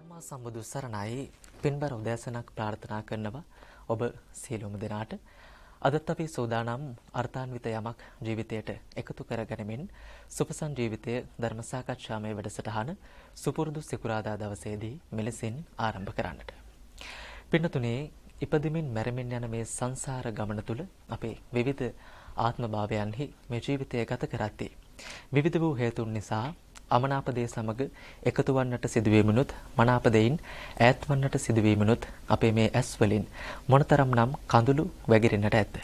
සම්මා සම්බුදු සරණයි පින්බර උදෑසනක් ප්‍රාර්ථනා කරනවා ඔබ සියලුම දෙනාට අදත් අපි සෝදානම් අර්ථාන්විත යමක් ජීවිතයට එකතු කරගැනීමෙන් සුපසන් ජීවිතය ධර්ම සාකච්ඡාමය වැඩසටහන සුපුරුදු සිකුරාදා දවසේදී මෙලෙසින් ආරම්භ කරන්නට. පින්නතුනේ ඉපදෙමින් මැරෙමින් යන මේ සංසාර ගමන තුල අපේ විවිධ ආත්මභාවයන්හි මේ ජීවිතය ගත කරත්තේ විවිධ වූ හේතුන් නිසා අමනාප දේ සමග එකතු වන්නට සිදුවීමනොත් මනාප දෙයින් ඈත් වන්නට සිදුවීමනොත් අපේ මේ ඇස් වලින් මොනතරම්නම් කඳුළු වැగిරෙන්නට ඇත.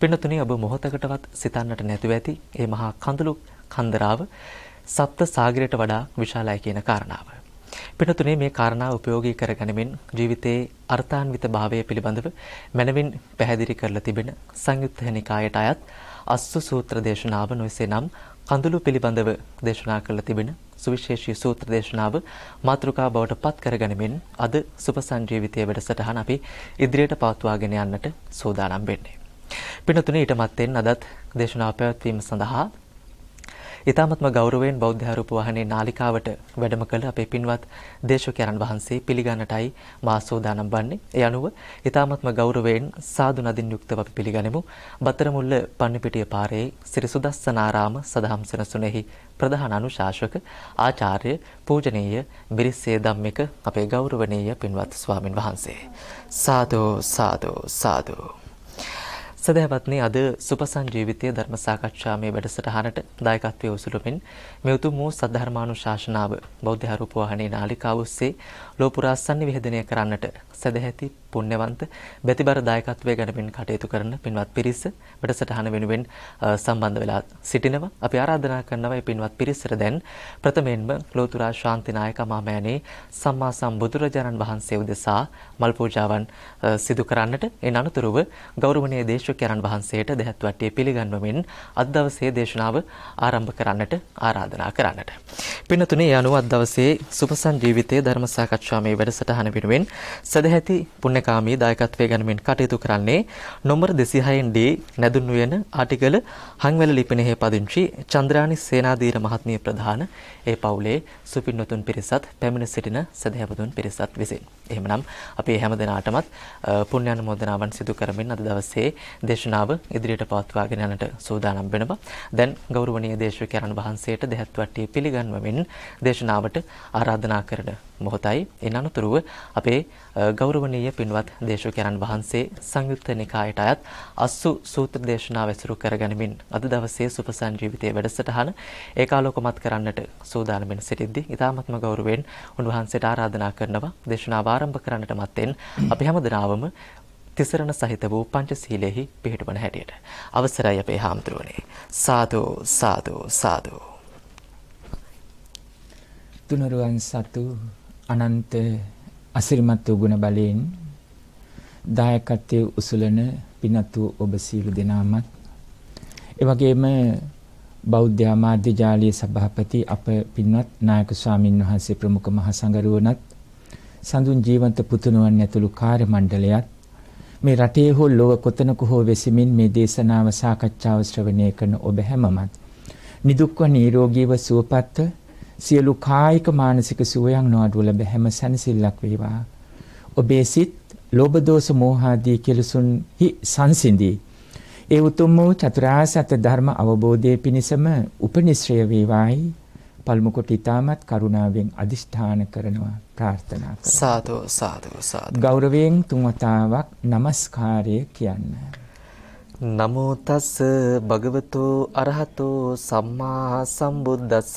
පින්නතුනේ ඔබ මොහොතකටවත් සිතන්නට නැතුව ඇති මේ මහා කඳුළු කන්දරාව සප්ත සාගරයට වඩා විශාලයි කියන කාරණාව. පින්නතුනේ මේ කාරණා උපයෝගී කරගැනීමෙන් ජීවිතයේ අර්ථාන්විත භාවය පිළිබඳව මනමින් පැහැදිලි කරලා තිබෙන සංයුත්ත නිකායට අයත් අස්සු සූත්‍ර දේශනාව නොවේසේ නම් කඳුළු පිළිබඳව දේශනා කරලා තිබෙන සුවිශේෂී සූත්‍ර දේශනාව මාතෘකා බවට පත් කරගනිමින් අද සුභ සංජීවිතයේ වැඩසටහන අපි ඉදිරියට පවත්වාගෙන යන්නට සූදානම් වෙන්නේ. පිනතුනේ ඊට මත්තෙන් අදත් දේශනාව පැවැත්වීම සඳහා ඉතාමත්ම ගෞරවයෙන් බෞද්ධ ආරූප වාහනේ නාලිකාවට වැඩම කළ අපේ පින්වත් දේශකයන්න් වහන්සේ පිළිගන්නටයි මා සෝදානම් වන්නේ. ඒ අනුව ඉතාමත්ම ගෞරවයෙන් සාදු නදින් යුක්තව අපි පිළිගනිමු. බතරමුල්ල පන්නිපිටිය පාරේ සිරි සුදස්සනාරාම සදහම් සෙනසුනේහි ප්‍රධාන අනුශාසක ආචාර්ය පූජනීය මිරිස්සේ ධම්මික අපේ ගෞරවනීය පින්වත් ස්වාමින් වහන්සේ. සාදු සාදු සාදු සදහවත්නේ අද සුපසන් ජීවිතය ධර්ම සාකච්ඡාමේ වැඩසටහනට දායකත්වයේ උසුලමින් මේ උතුම් වූ සද්ධර්මානුශාසනාව බෞද්ධ ආරූපවාහිනී නාලිකාව ඔස්සේ ලෝපුරාස්සන්න විහෙදනය කරන්නට සැදැහැති පුණ්‍යවන්ත බැතිබර දායකත්වයේ ගැනමින් කටයුතු කරන පින්වත් පිරිස වැඩසටහන වෙනුවෙන් සම්බන්ධ වෙලා සිටිනවා. අපි ආරාධනා කරනවා මේ පින්වත් පිරිසට දැන් ප්‍රථමයෙන්ම ලෝතුරා ශාන්ති නායක මාමෑණේ සම්මා සම්බුදුරජාණන් වහන්සේ උදෙසා මල් පූජාවන් සිදු කරන්නට ඒ අනතුරුව ගෞරවනීය දේශකයන් වහන්සේට දෙහත් වට්ටියේ පිළිගන්වමින් අද දවසේ දේශනාව ආරම්භ කරන්නට ආරාධනා කරන්නට. පින්තුනේ අනුව අද දවසේ සුපසන් ජීවිතයේ ධර්ම සාකච්ඡා ආරක්ෂා මේ වැඩසටහන වෙනුවෙන් සදැහැති පුණ්‍යකාමී දායකත්වයේ ගනිමින් කටයුතු කරන්නේ නොම්බර 206 D නැදුන් වෙන ආටිකල හංවැල ලිපිනෙහි පදිංචි චන්ද්‍රානි සේනාධීර මහත්මිය ප්‍රධාන ඒ පවුලේ සුපින්නතුන් පිරිසත් පැමිණ සිටින සදැහැවතුන් පිරිසත් විසින්. එහෙමනම් අපි හැම දිනාටමත් පුණ්‍යානුමෝදනාවන් සිදු කරමින් අද දවසේ දේශනාව ඉදිරියට පවත්වාගෙන යන්නට සූදානම් වෙනවා. දැන් ගෞරවනීය දේශකයන් වහන්සේට දෙහත් වට්ටිය පිළිගන්වමින් දේශනාවට ආරාධනා කරන මොහොතයි එන් අනතුරුව අපේ ගෞරවනීය පින්වත් දේශකයන්න් වහන්සේ සංයුක්ත නිකායට අයත් අස්සු සූත්‍ර දේශනාව ඇසුරු කරගනිමින් අද දවසේ සුපසන් ජීවිතයේ වැඩසටහන ඒකාලෝකමත් කරන්නට සූදානමින් සිටිද්දී ඉතාමත්ම ගෞරවයෙන් උන්වහන්සේට ආරාධනා කරනවා දේශනාව ආරම්භ කරන්නට මත්තෙන් අපි හැමදෙනාවම තිසරණ සහිත වූ පංචශීලයෙහි පිහිටවන හැටියට අවසරයි අපේ හාමුදුරුවනේ සාදු සාදු සාදු තුනරුවන් සතු අනන්ත අසිරිමත් වූ ගුණ බලයෙන් දායකත්වයේ උසුලන පිනතු ඔබ සියලු දෙනාමත් ඒ වගේම බෞද්ධ ආමාත්‍ය ජාලීය සභාපති අප පින්වත් නායක ස්වාමින් වහන්සේ ප්‍රමුඛ මහ සංඝරුවනත් සඳුන් ජීවන්ත පුතුණුවන් ඇතුළු කාර්ය මණ්ඩලයත් මේ රටේ හෝ ලොව කොතනක හෝ වෙසිමින් මේ දේශනාව සාකච්ඡාව ශ්‍රවණය කරන ඔබ හැමමත් නිදුක්ව නිරෝගීව සුවපත්ව සියලු කායික මානසික සුවයන් නොඅඩුව ලැබ හැම සැනසෙල්ලක් වේවා. ඔබේ සිත් ලෝභ දෝෂ මෝහාදී කෙලසුන්හි සංසිඳී. ඒ උතුම් වූ චතුරාර්ය සත්‍ය ධර්ම අවබෝධයේ පිණසම උපනිශ්‍රය වේවායි පල්මු කොට ඊටමත් කරුණාවෙන් අදිෂ්ඨාන කරනවා ප්‍රාර්ථනා කරනවා. සාදු සාදු සාදු. ගෞරවයෙන් තුන් වතාවක් নমස්කාරය කියන්න. නමෝ තස් භගවතෝ අරහතෝ සම්මා සම්බුද්දස්ස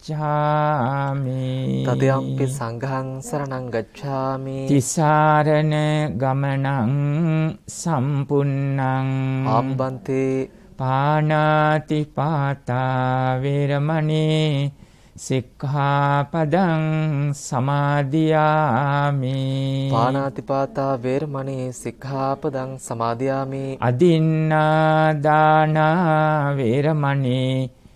ගච්ඡාමි තදයම්පි සංඝං සරණං ගච්ඡාමි තිසරණ ගමනං සම්පුන්නං ආම්බන්තේ පාණාති පාතා වේරමණී සික්ඛාපදං සමාදියාමි පාණාතිපාතා වේරමණී සික්ඛාපදං සමාදියාමි අදින්නා දානා වේරමණී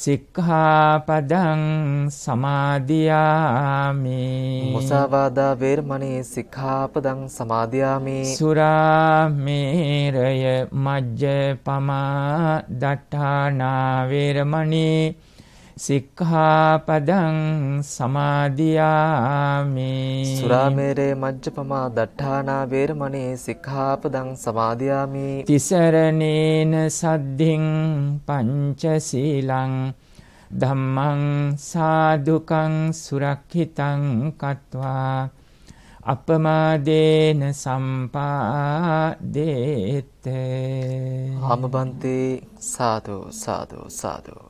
සික්ඛාපදං සමාදියාමි මුසාවාදා වේරමණී සික්ඛාපදං සමාදියාමි සුරාමේරය මජ්ජපමා දඨානා වේරමණී සික්ඛාපදං සමාදියාමි සුරාමේරේ මජ්ජපමා දට්ඨානා වේරමණී සික්ඛාපදං සමාදියාමි තිසරණේන සද්ධින් පංචශීලං ධම්මං සාදුකං සුරක්ෂිතං කତ୍වා අපමාදේන සම්පාදේත හමබන්තේ සාදු සාදු සාදු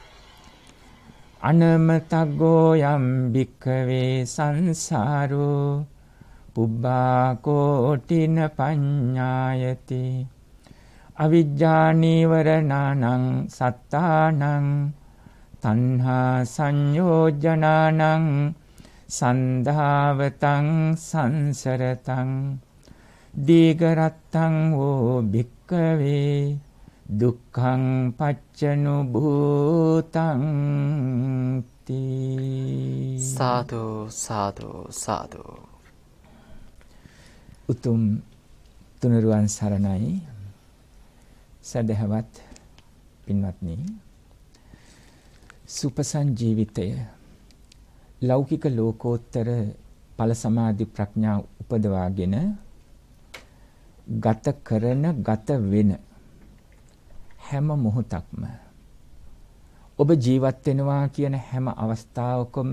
අනමතග්ගෝ යම් භික්ඛවේ සංසාරෝ පුබ්බා කෝටින පඤ්ඤායති අවිජ්ජා නීවරණානං සත්තානං තණ්හා සංයෝජනානං සන්ධාවතං සංසරතං දීගරත්තං වෝ භික්ඛවේ දුක්ඛං පච්චනු භූතං සාදු සාදු සාදු උතුම් තුනුරුවන් සරණයි සදහවත් පින්වත්නි සුපසන් ජීවිතය ලෞකික ලෝකෝත්තර ඵල සමාධි ප්‍රඥා උපදවාගෙන ගත කරන ගත වෙන හැම මොහොතක්ම ඔබ ජීවත් වෙනවා කියන හැම අවස්ථාවකම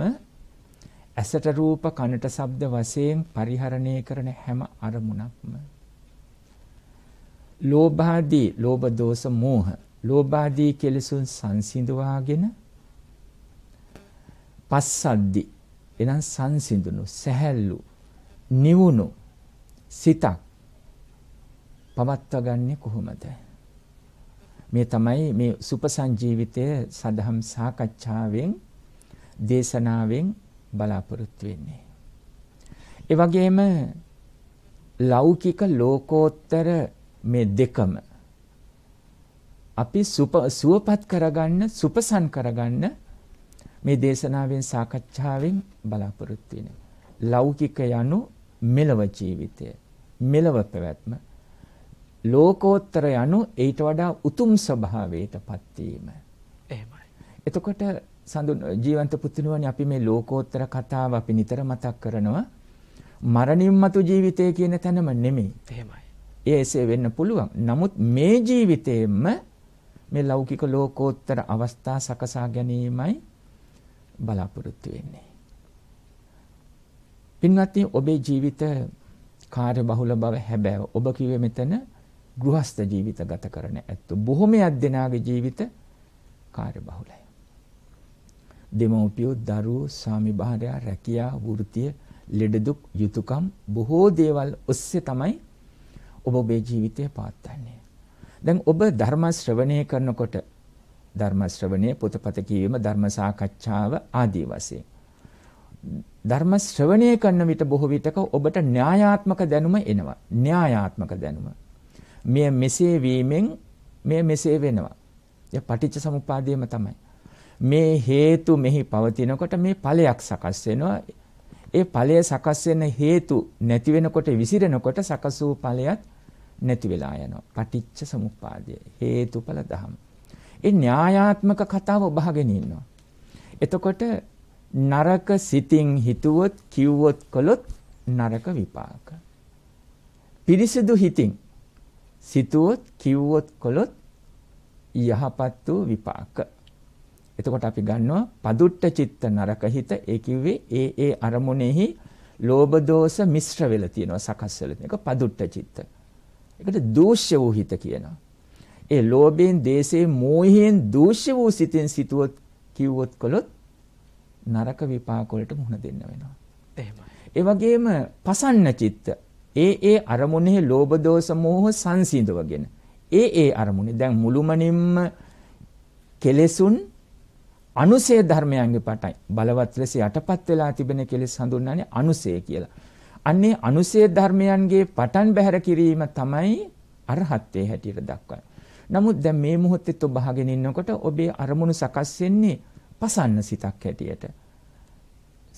ඇසට රූප කනට ශබ්ද වශයෙන් පරිහරණය කරන හැම අරමුණක්ම ලෝභාදී ලෝභ දෝෂ මෝහ ලෝභාදී කෙලෙසුන් සංසිඳවාගෙන පස්සද්දි එනම් සංසිඳුණු සැහැල්ලු නිවුණු සිතක් පවත්වාගන්නේ කොහොමද? මේ තමයි මේ සුපසංජීවිතය සදහම් සාකච්ඡාවෙන් දේශනාවෙන් බලාපොරොත්තු වෙන්නේ. ඒ වගේම ලෞකික ලෝකෝත්තර මේ දෙකම අපි සුවපත් කරගන්න සුපසන් කරගන්න මේ දේශනාවෙන් සාකච්ඡාවෙන් බලාපොරොත්තු වෙනවා. ලෞකික යනු මෙලව ජීවිතය, මෙලව පැවැත්ම ලෝකෝත්තර යනු ඊට වඩා උතුම් ස්වභාවයටපත් වීම. එහෙමයි. එතකොට සඳුන් ජීවන්ත පුතුණුවනි අපි මේ ලෝකෝත්තර කතාව අපි නිතර මතක් කරනවා. මරණින් මතු ජීවිතය කියන තැනම නෙමෙයි. එහෙමයි. ඒ එසේ වෙන්න පුළුවන්. නමුත් මේ ජීවිතේම මේ ලෞකික ලෝකෝත්තර අවස්ථා සකසා ගැනීමයි බලාපොරොත්තු වෙන්නේ. පින්වත්නි ඔබේ ජීවිත කාර්ය බහුල බව හැබැයි ඔබ කිව්වේ මෙතන ගෘහස්ත ජීවිත ගත කරන ඇත්තෝ බොහොමයක් දෙනාගේ ජීවිත කාර්යබහුලයි. දෙමව්පියෝ දරුවෝ ස්වාමි භාර්යා රැකියා වෘත්තිය ලෙඩදුක් යුතුයකම් බොහෝ දේවල් ඔස්සේ තමයි ඔබ ඔබේ ජීවිතය පාත්තන්නේ. දැන් ඔබ ධර්ම ශ්‍රවණය කරනකොට ධර්ම ශ්‍රවණය පොතපත කියවීම ධර්ම සාකච්ඡාව ආදී වශයෙන් ධර්ම ශ්‍රවණය කරන විට බොහෝ විටක ඔබට න්‍යායාත්මක දැනුම එනවා. න්‍යායාත්මක දැනුම මෙය මෙසේ වීමෙන් මෙය මෙසේ වෙනවා. ඒ පටිච්ච සමුප්පාදයේම තමයි. මේ හේතු මෙහි පවතිනකොට මේ ඵලයක් සකස් වෙනවා. ඒ ඵලය සකස් වෙන හේතු නැති වෙනකොට විසිරෙනකොට සකස් වූ ඵලයත් නැති වෙලා යනවා. පටිච්ච සමුප්පාදය හේතුඵල ධම. ඒ න්‍යායාත්මක කතාව ඔබහගෙන ඉන්නවා. එතකොට නරක සිතින් හිතුවොත් කිව්වොත් කළොත් නරක විපාක. පිරිසිදු හිතින් සිතුවොත් කිව්වොත් කළොත් යහපත් වූ විපාක. එතකොට අපි ගන්නවා paduṭṭa citta naraka hita ඒ කිව්වේ ඒ ඒ අරමුණෙහි ලෝභ දෝෂ මිශ්‍ර වෙලා තියෙනවා සකස් වෙලා තියෙන එක paduṭṭa citta. ඒකට දූෂ්‍ය වූ හිත කියනවා. ඒ ලෝභයෙන්, දේශයෙන්, මෝහයෙන් දූෂ්‍ය වූ සිතෙන් සිතුවොත් කිව්වොත් කළොත් නරක විපාක වලට මුහුණ දෙන්න වෙනවා. එහෙමයි. ඒ වගේම පසන්න චිත්ත ඒ ඒ අරමුණේ ලෝභ දෝෂ මෝහ සංසිඳවගෙන ඒ ඒ අරමුණේ දැන් මුළුමනින්ම කෙලෙසුන් අනුසය ධර්මයන්ගේ පටයි බලවත් ලෙස යටපත් වෙලා තිබෙන කෙලෙස් හඳුන්වන්නේ අනුසය කියලා. අන්නේ අනුසය ධර්මයන්ගේ පටන් බැහැර කිරීම තමයි අරහත්ත්වයේ හැටියට දක්වන්නේ. නමුත් දැන් මේ මොහොතේත් ඔබ අහගෙන ඉන්නකොට ඔබේ අරමුණු සකස් වෙන්නේ පසන්න සිතක් හැටියට.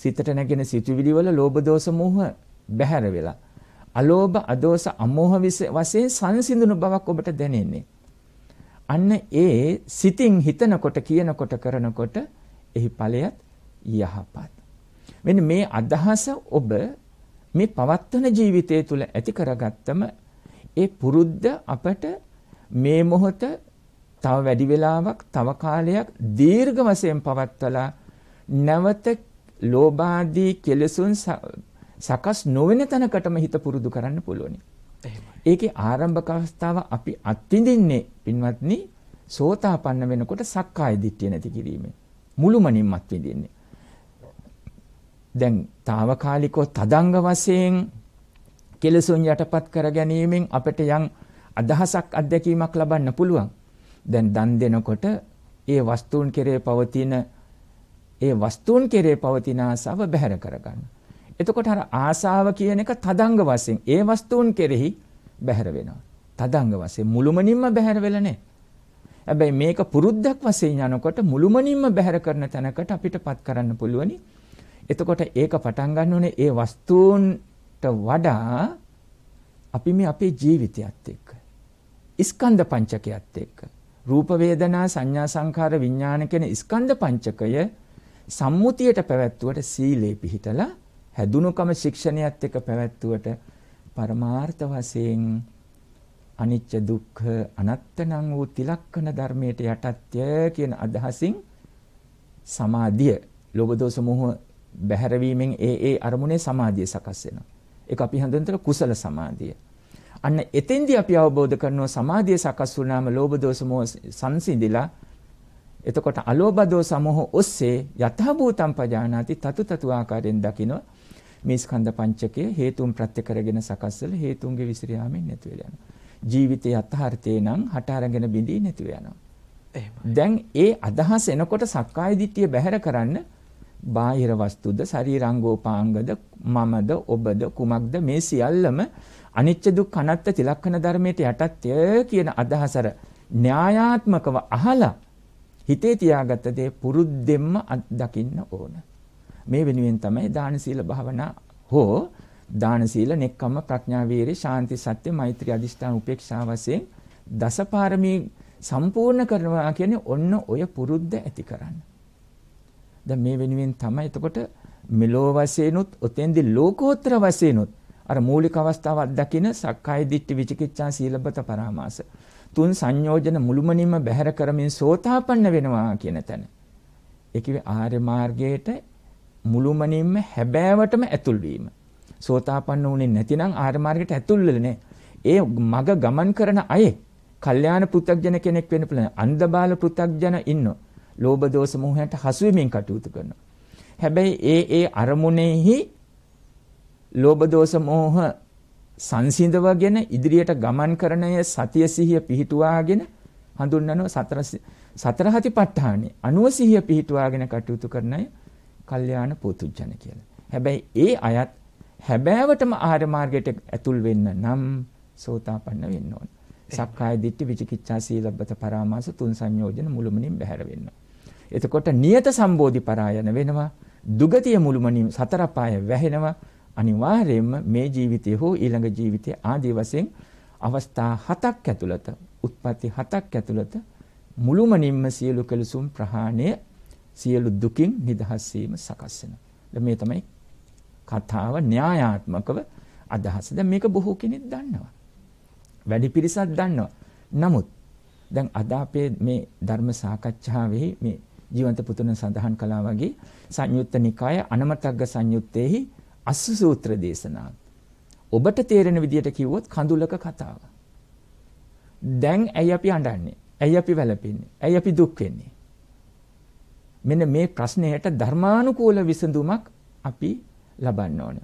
සිතට නැගෙන සිතුවිලි වල ලෝභ දෝෂ මෝහ බැහැර වෙලා අලෝභ අදෝස අමෝහ වශයෙන් සංසිඳුණු බවක් ඔබට දැනෙන්නේ. අන්න ඒ සිතින් හිතනකොට කියනකොට කරනකොට එහි ඵලයත් යහපත්. මෙන්න මේ අදහස ඔබ මේ පවත්වන ජීවිතය තුළ ඇති කරගත්තම ඒ පුරුද්ද අපට මේ මොහොත තව වැඩි වෙලාවක් තව කාලයක් දීර්ඝ වශයෙන් පවත්වලා නැවත ලෝභාදී කෙලෙසුන් සකස් නොවන තැනකටම හිත පුරුදු කරන්න පුළුවනි. ඒකේ ආරම්භක අවස්ථාව අපි අත්විඳින්නේ පින්වත්නි සෝතාපන්න වෙනකොට සක්කාය දිට්ඨිය නැති කිරීමෙන් මුළුමනින්ම අත්විඳින්නේ. දැන් తాවකාලිකව තදංග වශයෙන් කෙලසුන් යටපත් කර ගැනීමෙන් අපිට යම් අදහසක් අත්දැකීමක් ලබන්න පුළුවන්. දැන් දන් දෙනකොට ඒ වස්තුන් කෙරේ පවතින ඒ වස්තුන් කෙරේ පවතින ආසාව බැහැර කරගන්න. එතකොට අර ආසාව කියන එක තදංග වශයෙන් ඒ වස්තුන් කෙරෙහි බැහැර වෙනවා. තදංග වශයෙන් මුළුමනින්ම බැහැර වෙලා නැහැ. හැබැයි මේක පුරුද්දක් වශයෙන් යනකොට මුළුමනින්ම බැහැර කරන තැනකට අපිටපත් කරන්න පුළුවනි. එතකොට ඒක පටන් ගන්න ඒ වස්තුන්ට වඩා අපි මේ අපේ ජීවිතයත් එක්ක ස්කන්ධ පංචකයත් එක්ක රූප වේදනා සංඥා සංකාර විඥාන කියන ස්කන්ධ පංචකය සම්මුතියට පැවැත්වුවට සීලේ පිහිටලා හැදුණුකම ශික්ෂණයත් එක්ක පැවැත්වුවට පරමාර්ථ වශයෙන් අනිච්ච දුක්ඛ අනාත්ත නම් වූ තිලක්කන ධර්මයට යටත්ය කියන අදහසින් සමාධිය ලෝභ දෝෂ මොහ බැහැරවීමෙන් ඒ ඒ අරමුණේ සමාධිය සකස් වෙනවා. ඒක අපි හඳුන්වන කුසල සමාධිය. අන්න එතෙන්දී අපි අවබෝධ කරනවා සමාධිය සකස් වුණාම ලෝභ දෝෂ මොහ සංසිඳිලා එතකොට අලෝභ දෝෂ මොහ ඔස්සේ යථාභූතම් පජානාති තතු තතු ආකාරයෙන් දකිනවා මේ ස්කන්ධ පංචකය හේතුන් ප්‍රත්‍ය කරගෙන සකස් වෙලා හේතුන්ගේ විසිර යාමෙන් නැති වෙලා යනවා. ජීවිතයේ යථාර්ථය නම් හට අරගෙන බිඳී නැති වෙනවා. දැන් ඒ අදහස එනකොට සක්කාය දිට්ඨිය බැහැර කරන්න බාහිර වස්තුද ශරීරංගෝපාංගද මමද ඔබද කුමක්ද මේ සියල්ලම අනිච්ච දුක් අනත්ත තිලක්කන ධර්මයට යටත්ය කියන අදහස අර න්‍යායාත්මකව අහලා හිතේ තියාගත්ත දේ පුරුද්දෙන්ම අත්දකින්න ඕන. මේ වෙනුවෙන් තමයි දාන සීල භාවනා හෝ දාන සීල, නෙක්කම්ම, ප්‍රඥා වීරිය, ශාන්ති සත්‍ය, මෛත්‍රී අදිෂ්ඨාන උපේක්ෂා වශයෙන් දසපාරමී සම්පූර්ණ කරනවා කියන්නේ ඔන්න ඔය පුරුද්ද ඇති කරන්න. දැන් මේ වෙනුවෙන් තමයි එතකොට මෙලෝ වශයෙන්ුත් ඔතෙන්දී ලෝකෝත්තර වශයෙන්ුත් අර මූලික අවස්ථාව අත්දකින සක්කාය දිට්ඨි විචිකිච්ඡා සීලබ්බත පරාමාස තුන් සංයෝජන මුළුමනින්ම බැහැර කරමින් සෝතාපන්න වෙනවා කියන තැන. ඒ කිව්වේ ආර්ය මාර්ගයට මුළුමනින්ම හැබෑවටම ඇතුල් වීම. සෝතාපන්න වුණේ නැතිනම් ආර්ය මාර්ගයට ඇතුල් වෙන්නේ නැහැ. ඒ මග ගමන් කරන අය කල්යාණ පෘථග්ජන කෙනෙක් වෙන්න පුළුවන්. අන්ධබාල පෘථග්ජන ඉන්නෝ. ලෝභ දෝෂ මොහයන්ට හසු වෙමින් කටයුතු කරනවා. හැබැයි ඒ ඒ අරමුණෙහි ලෝභ දෝෂ මොහ සංසිඳවගෙන ඉදිරියට ගමන් කරණය සතිය සිහිය පිහිටුවාගෙන හඳුන්වන සතර සතර හතිපට්ඨානෙ අනුව සිහිය පිහිටුවාගෙන කටයුතු කරන අය කල්යාණ පොතුජන කියලා. හැබැයි ඒ අයත් හැබෑවටම ආර්ය මාර්ගයට ඇතුල් වෙන්න නම් සෝතාපන්න වෙන්න ඕන. සක්කාය දිට්ඨි විචිකිච්ඡා සීලබ්බත පරාමාස තුන් සංයෝජන මුළුමනින් බැහැර වෙන්න. එතකොට නියත සම්බෝධි පරායන වෙනවා. දුගතිය මුළුමනින් සතර පාය වැහෙනවා. අනිවාර්යයෙන්ම මේ ජීවිතය හෝ ඊළඟ ජීවිතය ආදී වශයෙන් අවස්ථා හතක් ඇතුළත, උත්පත්ති හතක් ඇතුළත මුළුමනින්ම සියලු කලසුම් ප්‍රහාණය සියලු දුකින් නිදහස් වීම සකස් වෙනවා. මේ තමයි කතාව න්‍යායාත්මකව අදහස. දැන් මේක බොහෝ කෙනෙක් දන්නවා. වැඩි පිරිසක් දන්නවා. නමුත් දැන් අද අපේ මේ ධර්ම සාකච්ඡාවේ මේ ජීවන්ත පුතුණ සඳහන් කළා වගේ සංයුත්ත නිකාය අනමතග්ග සංයුත්තේහි අස්සු සූත්‍ර දේශනාව. ඔබට තේරෙන විදිහට කිව්වොත් කඳුලක කතාව. දැන් ඇයි අපි අඬන්නේ? ඇයි අපි වැළපෙන්නේ? ඇයි අපි දුක් වෙන්නේ? මෙන්න මේ ප්‍රශ්නයට ධර්මානුකූල විසඳුමක් අපි ලබන්න ඕන.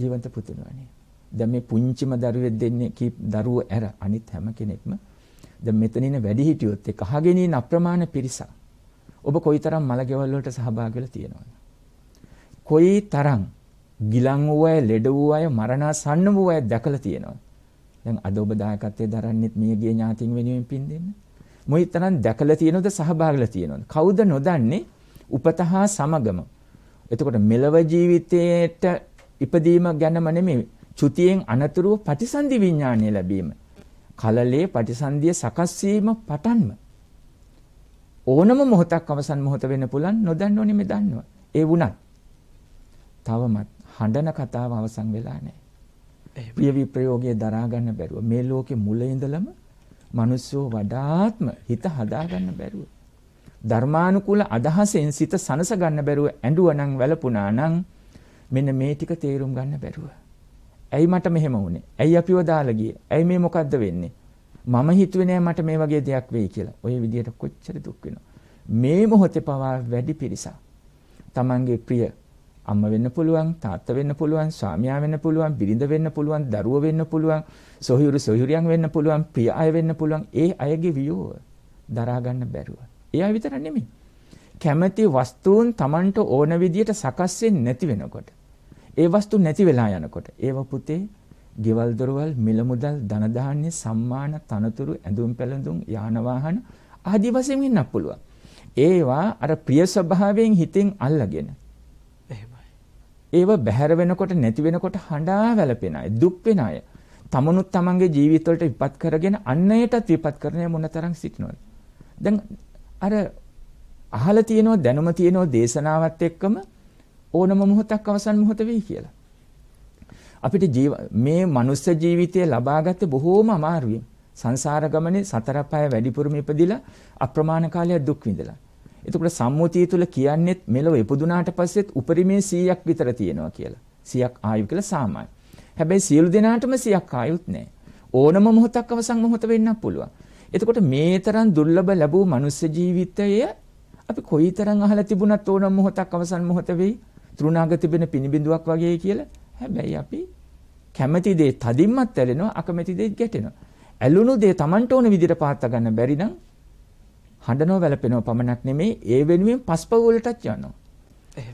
ජීවන්ත පුතුණුවනේ. දැන් මේ පුංචිම දරුවෙක් දෙන්නේ කී දරුවෝ ඇර අනිත් හැම කෙනෙක්ම දැන් මෙතන ඉන්න වැඩිහිටියොත් එක අහගෙන ඉන්න අප්‍රමාණ පිරිසක්. ඔබ කොයිතරම් මල ගෙවල් වලට සහභාගී වෙලා තියෙනවද? කොයිතරම් ගිලන් වූ අය, ලෙඩ වූ අය, මරණාසන්න වූ අය දැකලා තියෙනවද? දැන් අද ඔබ දායකත්වයේ දරන්නෙත් මේ ගිය ඥාතින් වෙනුවෙන් පින් දෙන්න. මොයිතරම් දැකලා තියෙනවද සහභාගීලා තියෙනවද? කවුද නොදන්නේ? උපත හා සමගම. එතකොට මෙලව ජීවිතයට ඉපදීම ගැනම නෙමෙයි චුතියෙන් අනතුරුව ප්‍රතිසන්දි විඥානය ලැබීම. කලලේ ප්‍රතිසන්දිය සකස් වීම පටන්ම ඕනම මොහොතක් අවසන් මොහොත වෙන්න පුළුවන් නොදන්න ඕනේ මේ දන්නවා. ඒ වුණත් තවමත් හඬන කතාව අවසන් වෙලා නැහැ. ප්‍රිය විප්‍රයෝගයේ දරා ගන්න බැරුව මේ ලෝකේ මුල ඉඳලම මිනිස්සු වඩාත්ම හිත හදා ගන්න බැරුව ධර්මානුකූල අදහසෙන් සිත සනස ගන්න බැරුව ඇඬුවනම් වැළපුණා නම් මෙන්න මේ ටික තේරුම් ගන්න බැරුව. ඇයි මට මෙහෙම වුනේ? ඇයි අපිව දාලා ගියේ? ඇයි මේ මොකද්ද වෙන්නේ? මම හිතුවේ නෑ මට මේ වගේ දෙයක් වෙයි කියලා. ওই විදිහට කොච්චර දුක් වෙනවද? මේ මොහොතේ පවා වැඩි පිරිසක්. Tamange ප්‍රිය අම්ම වෙන්න පුළුවන් තාත්තා වෙන්න පුළුවන් ස්වාමියා වෙන්න පුළුවන් බිරිඳ වෙන්න පුළුවන් දරුවෝ වෙන්න පුළුවන් සොහයුරු සොහයුරියන් වෙන්න පුළුවන් ප්‍රිය අය වෙන්න පුළුවන් ඒ අයගේ වියෝව දරා ගන්න බැරුව එයා විතර නෙමෙයි. කැමැති වස්තුන් Tamanට ඕන විදියට සකස් නැති වෙනකොට ඒ වස්තු නැති වෙලා යනකොට ඒව පුතේ ගෙවල් දොරවල් මිල මුදල් ධන ධාන්‍ය සම්මාන තනතුරු ඇඳුම් පැළඳුම් යාන වාහන ආදී වශයෙන් ඉන්න පුළුවන්. ඒවා අර ප්‍රිය ස්වභාවයෙන් හිතෙන් අල්ලගෙන. එහෙමයි. ඒව බැහැර වෙනකොට නැති වෙනකොට හඬා වැළපෙන අය, දුක් වෙන අය. තමනුත් තමන්ගේ ජීවිතවලට විපත් කරගෙන අන්නයටත් විපත් කරන අය මොනතරම් සිටිනවද? දැන් අර අහලා තියෙනවා දැනුම තියෙනවා දේශනාවත් එක්කම ඕනම මොහොතක් අවසන් මොහොත වෙයි කියලා. අපිට මේ මනුස්ස ජීවිතය ලබාගත්තේ බොහෝම අමාරුවෙන්. සංසාර ගමනේ සතර පය වැඩිපුරම ඉපදිලා අප්‍රමාණ කාලයක් දුක් විඳලා. එතකොට සම්මුතිය තුල කියන්නේත් මෙලොව ඉපදුනාට පස්සෙත් උපරිමේ 100ක් විතර තියෙනවා කියලා. 100ක් ආයු කියලා සාමාන්‍ය. හැබැයි සියලු දෙනාටම 100ක් ආයුත් නැහැ. ඕනම මොහොතක් අවසන් මොහොත වෙන්නත් පුළුවන්. එතකොට මේ තරම් දුර්ලභ ලැබූ මනුස්ස ජීවිතය අපි කොයිතරම් අහලා තිබුණත් ඕනම මොහොතක් අවසන් මොහොත වෙයි. තෘණාග තිබෙන පිනිබිඳුවක් වගේ කියලා. හැබැයි අපි කැමැති දේ තදින්මත් ඇලෙනවා, අකමැති දේ ගැටෙනවා. ඇලුණු දේ Tamanට ඕන විදිහට පාත්ත ගන්න බැරි නම් හඬනෝ වැළපෙනව පමණක් නෙමෙයි ඒ වෙනුවෙන් පස්පව වලටත් යනවා.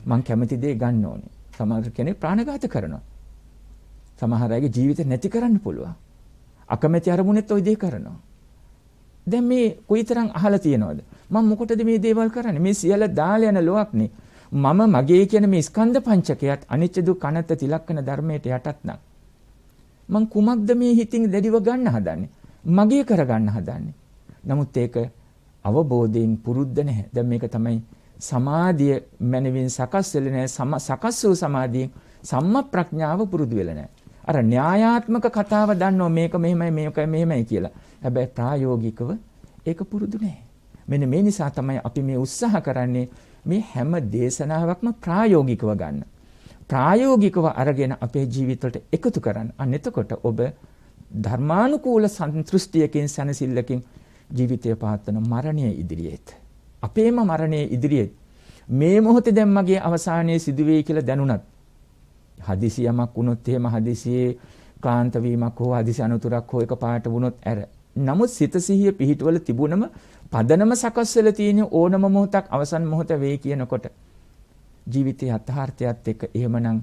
මං කැමති දේ ගන්න ඕනේ. සමහර කෙනෙක් ප්‍රාණඝාත කරනවා. සමහර අයගේ ජීවිත නැති කරන්න පුළුවන්. අකමැති අරමුණෙත් ওই දේ කරනවා. දැන් මේ කොයිතරම් අහලා තියෙනවද? මම මොකටද මේ දේවල් කරන්නේ? මේ සියල්ල දාලා යන ලොක්නේ. මම මගේ කියන මේ ස්කන්ධ පංචකයත් අනිච්ච දුක් අනත්ත තිලක්කන ධර්මයට යටත් නම් මං කුමක්ද මේ හිතින් දැඩිව ගන්න හදන්නේ? මගේ කරගන්න හදන්නේ. නමුත් ඒක අවබෝධයෙන් පුරුද්ද නැහැ. දැන් මේක තමයි සමාධිය මනවින් සකස් වෙලා නැහැ. සකස් වූ සමාධියෙන් සම්මා ප්‍රඥාව පුරුදු වෙලා නැහැ. අර න්‍යායාත්මක කතාව දන්නෝ මේක මෙහෙමයි මේක මෙහෙමයි කියලා. හැබැයි ප්‍රායෝගිකව ඒක පුරුදු නැහැ. මෙන්න මේ නිසා තමයි අපි මේ උත්සාහ කරන්නේ මේ හැම දේශනාවක්ම ප්‍රායෝගිකව ගන්න. ප්‍රායෝගිකව අරගෙන අපේ ජීවිතවලට එකතු කරන්න. අන්න එතකොට ඔබ ධර්මානුකූල සන්තුෂ්ටියකින් සැනසෙල්ලකින් ජීවිතය පවත්වන මරණය ඉදිරියේත් අපේම මරණය ඉදිරියේත් මේ මොහොතේ දැන් මගේ අවසානයේ සිදුවේ කියලා දැනුණත් හදිසියමක් වුණොත් එහෙම හදිසියේ ක්ලාන්ත වීමක් හෝ හදිසි අනතුරක් හෝ එකපාරට වුණොත් ඇර නමුත් සිත සිහිය පිහිටවල තිබුණම පදනම සකස් වෙලා තියෙන ඕනම මොහොතක් අවසන් මොහොත වෙයි කියනකොට ජීවිතයේ යථාර්ථයත් එක්ක එහෙමනම්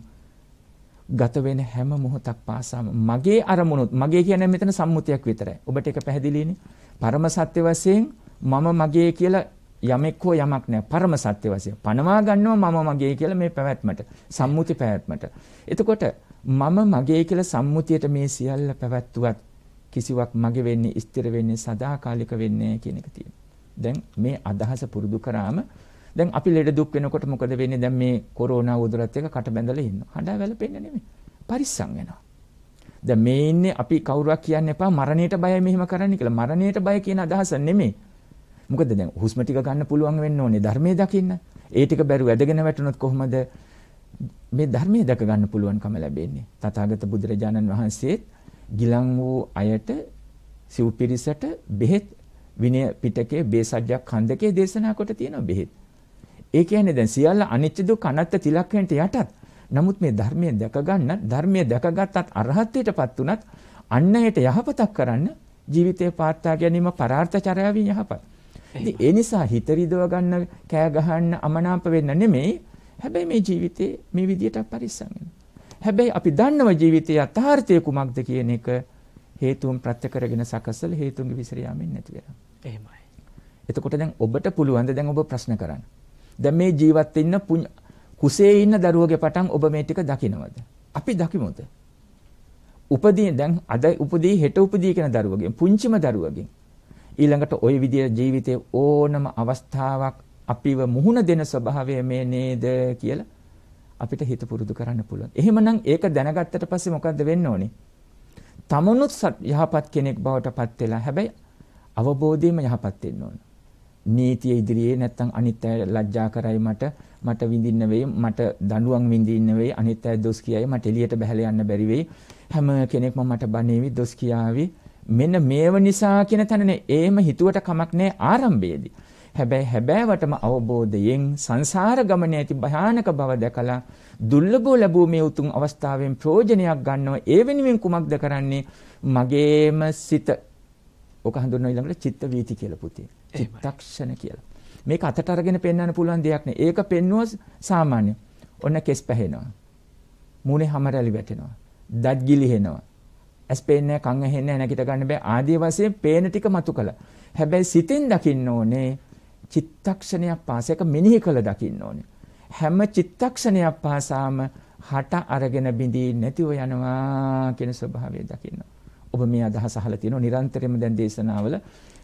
ගත වෙන හැම මොහොතක් පාසාම මගේ අරමුණුත් මගේ කියන්නේ මෙතන සම්මුතියක් විතරයි. ඔබට ඒක පැහැදිලිනේ. පරම සත්‍ය වශයෙන් මම මගේ කියලා යමෙක් හෝ යමක් නැහැ. පරම සත්‍ය වශයෙන් පනවා ගන්නවා මම මගේ කියලා මේ පැවැත්මට. සම්මුති පැවැත්මට. එතකොට මම මගේ කියලා සම්මුතියට මේ සියල්ල පැවැත්වුවත් කිසිවක් මගේ වෙන්නේ ස්ථිර වෙන්නේ සදාකාලික වෙන්නේ කියන එක තියෙනවා. දැන් මේ අදහස පුරුදු කරාම දැන් අපි ලෙඩ දුක් වෙනකොට මොකද වෙන්නේ? දැන් මේ කොරෝනා උදුරත් එක කට බැඳලා ඉන්නවා. හඬා වැළපෙන්නේ නෙමෙයි. පරිස්සම් වෙනවා. දැන් මේ ඉන්නේ අපි කවුරුවක් කියන්න එපා මරණයට බයයි මෙහෙම කරන්න කියලා. මරණයට බය කියන අදහස නෙමෙයි. මොකද දැන් හුස්ම ටික ගන්න පුළුවන් වෙන්න ඕනේ ධර්මයේ දකින්න. ඒ ටික බැරුව ඇදගෙන වැටුණොත් කොහොමද මේ ධර්මයේ දැක ගන්න පුළුවන්කම ලැබෙන්නේ? තථාගත බුදුරජාණන් වහන්සේත් ගිලන් වූ අයට සිව් පිරිසට බෙහෙත් විනය පිටකයේ බේසජ්ජක් කන්දකේ දේශනා කොට තියෙනවා බෙහෙත්. ඒ කියන්නේ දැන් සියල්ල අනිත්‍ය දුක් අනත්ත තිලක්කෙන්ට යටත්. නමුත් මේ ධර්මයේ දැක ගන්න ධර්මයේ දැකගත්තත් අරහත්ත්වයටපත් උනත් අන්නයට යහපතක් කරන්න ජීවිතේ පාර්ථා ගැනීම පරාර්ථචරයවින් යහපත්. ඉතින් ඒ නිසා හිත රිදව ගන්න කෑ ගහන්න අමනාප වෙන්න නෙමෙයි. හැබැයි මේ ජීවිතේ මේ විදියට පරිස්සම් වෙන්න. හැබැයි අපි දන්නව ජීවිතයේ යථාර්ථය කුමක්ද කියන එක හේතුන් ප්‍රත්‍ය කරගෙන සකසල හේතුන්ගේ විසිර යාමෙන් නැති වෙනවා. එහෙමයි. එතකොට දැන් ඔබට පුළුවන් දැන් ඔබ ප්‍රශ්න කරන්න. දැන් මේ ජීවත් ඉන්න කුසේ ඉන්න දරුවගේ පටන් ඔබ මේ ටික දකිනවද? අපි දකිමුද? උපදී දැන් අද උපදී හෙට උපදී කියන දරුවගෙන් පුංචිම දරුවගෙන් ඊළඟට ওই විදිය ජීවිතේ ඕනම අවස්ථාවක් අපිව මුහුණ දෙන ස්වභාවය මේ නේද කියලා අපිට හිත පුරුදු කරන්න පුළුවන්. එහෙමනම් ඒක දැනගත්තට පස්සේ මොකද්ද වෙන්න ඕනේ? තමනුත් යහපත් කෙනෙක් බවට පත් වෙලා හැබැයි අවබෝධයෙන්ම යහපත් වෙන්න ඕන. නීතිය ඉදිරියේ නැත්තම් අනිත් අය ලැජ්ජා කරයි මට මට විඳින්න වෙයි මට දඬුවම් විඳින්න වෙයි අනිත් අය දොස් කියයි මට එළියට බහැලා යන්න බැරි වෙයි හැම කෙනෙක්ම මට බනේවි දොස් කියාවි මෙන්න මේව නිසා කියන තැනනේ එහෙම හිතුවට කමක් නැහැ ආරම්භයේදී හැබැයි හැබෑවටම අවබෝධයෙන් සංසාර ගමනේ ඇති භයානක බව දැකලා දුර්ලභව ලැබූ මේ උතුම් අවස්ථාවෙන් ප්‍රයෝජනයක් ගන්නව ඒ වෙනුවෙන් කුමක්ද කරන්නේ මගේම සිත ඔක හඳුන්වන ඊළඟට චිත්ත වීති කියලා පුතේ චිත්තක්ෂණ කියලා මේක අතට අරගෙන පෙන්වන්න පුළුවන් දෙයක් නේ ඒක පෙන්වුව සාමාන්‍ය ඔන්න කෙස් පැහෙනවා මූණේ හැම රැලි වැටෙනවා දත් ගිලිහෙනවා ඇස් පේන්නේ නැහැ කන් ඇහෙන්නේ නැහැ නැගිට ගන්න බෑ ආදී වශයෙන් පේන ටික මතු කළා. හැබැයි සිතෙන් දකින්න ඕනේ චිත්තක්ෂණයක් පාසා ඒක මෙනෙහි කළ දකින්න ඕනේ. හැම චිත්තක්ෂණයක් පාසාම හට අරගෙන බිඳී නැතිව යනවා කියන ස්වභාවය දකින්න. ඔබ මේ අදහස අහලා තියෙනවා නිරන්තරයෙන්ම දැන් දේශනාවල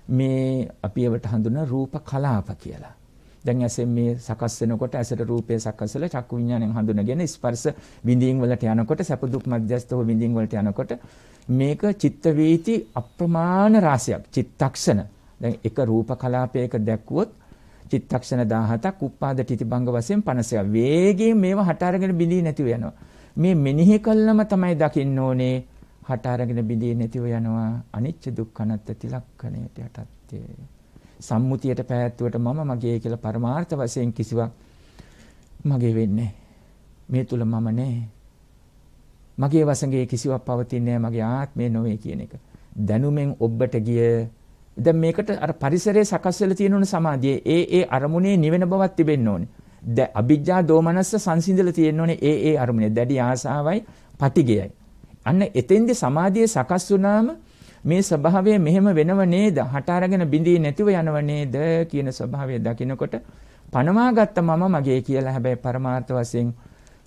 මේ අපි ඒවට හඳුනන රූප කලාප කියලා. දැන් ඇසෙන් මේ සකස් වෙනකොට ඇසට රූපය සකස් වෙලා චක්කු විඤ්ඤාණයෙන් හඳුනගෙන ස්පර්ශ විඳින් වලට යනකොට සැප දුක් මධ්‍යස්ථව විඳින් වලට යනකොට මේක චිත්ත වේති අප්‍රමාණ රාශියක් චිත්තක්ෂණ දැන් එක රූප කලාපයක දැක්වුවොත් චිත්තක්ෂණ 17ක් උපාද ටිතිබංග වශයෙන් 50ක් වේගයෙන් මේවා හට අරගෙන බිඳී නැතිව යනවා මේ මෙනෙහි කළම තමයි දකින්න ඕනේ හට අරගෙන බිඳී නැතිව යනවා අනිච්ච දුක්ඛ අනත්ත්‍ය තිලක්කණයට යටත්ය සම්මුතියට පැහැත්වුවට මම මගේ කියලා පරමාර්ථ වශයෙන් කිසිවක් මගේ වෙන්නේ මේ තුල මම නැහැ මගේ වසඟේ කිසිවක් පවතින්නේ නැහැ මගේ ආත්මය නොවේ කියන එක දැනුමෙන් ඔබට ගිය දැන් මේකට අර පරිසරයේ සකස් වෙලා තියෙන උන සමාධියේ ඒ ඒ අරමුණේ නිවෙන බවක් තිබෙන්න ඕනේ. දැන් අභිජ්ජා දෝමනස්ස සංසිඳලා තියෙන්න ඕනේ ඒ ඒ අරමුණේ. දැඩි ආසාවයි, පටිගයයි. අන්න එතෙන්දි සමාධිය සකස් වුණාම මේ ස්වභාවය මෙහෙම වෙනව නේද? හට අරගෙන බිඳී නැතිව යනව නේද කියන ස්වභාවය දකිනකොට පනවාගත්ත මම මගේ කියලා හැබැයි පරමාර්ථ වශයෙන්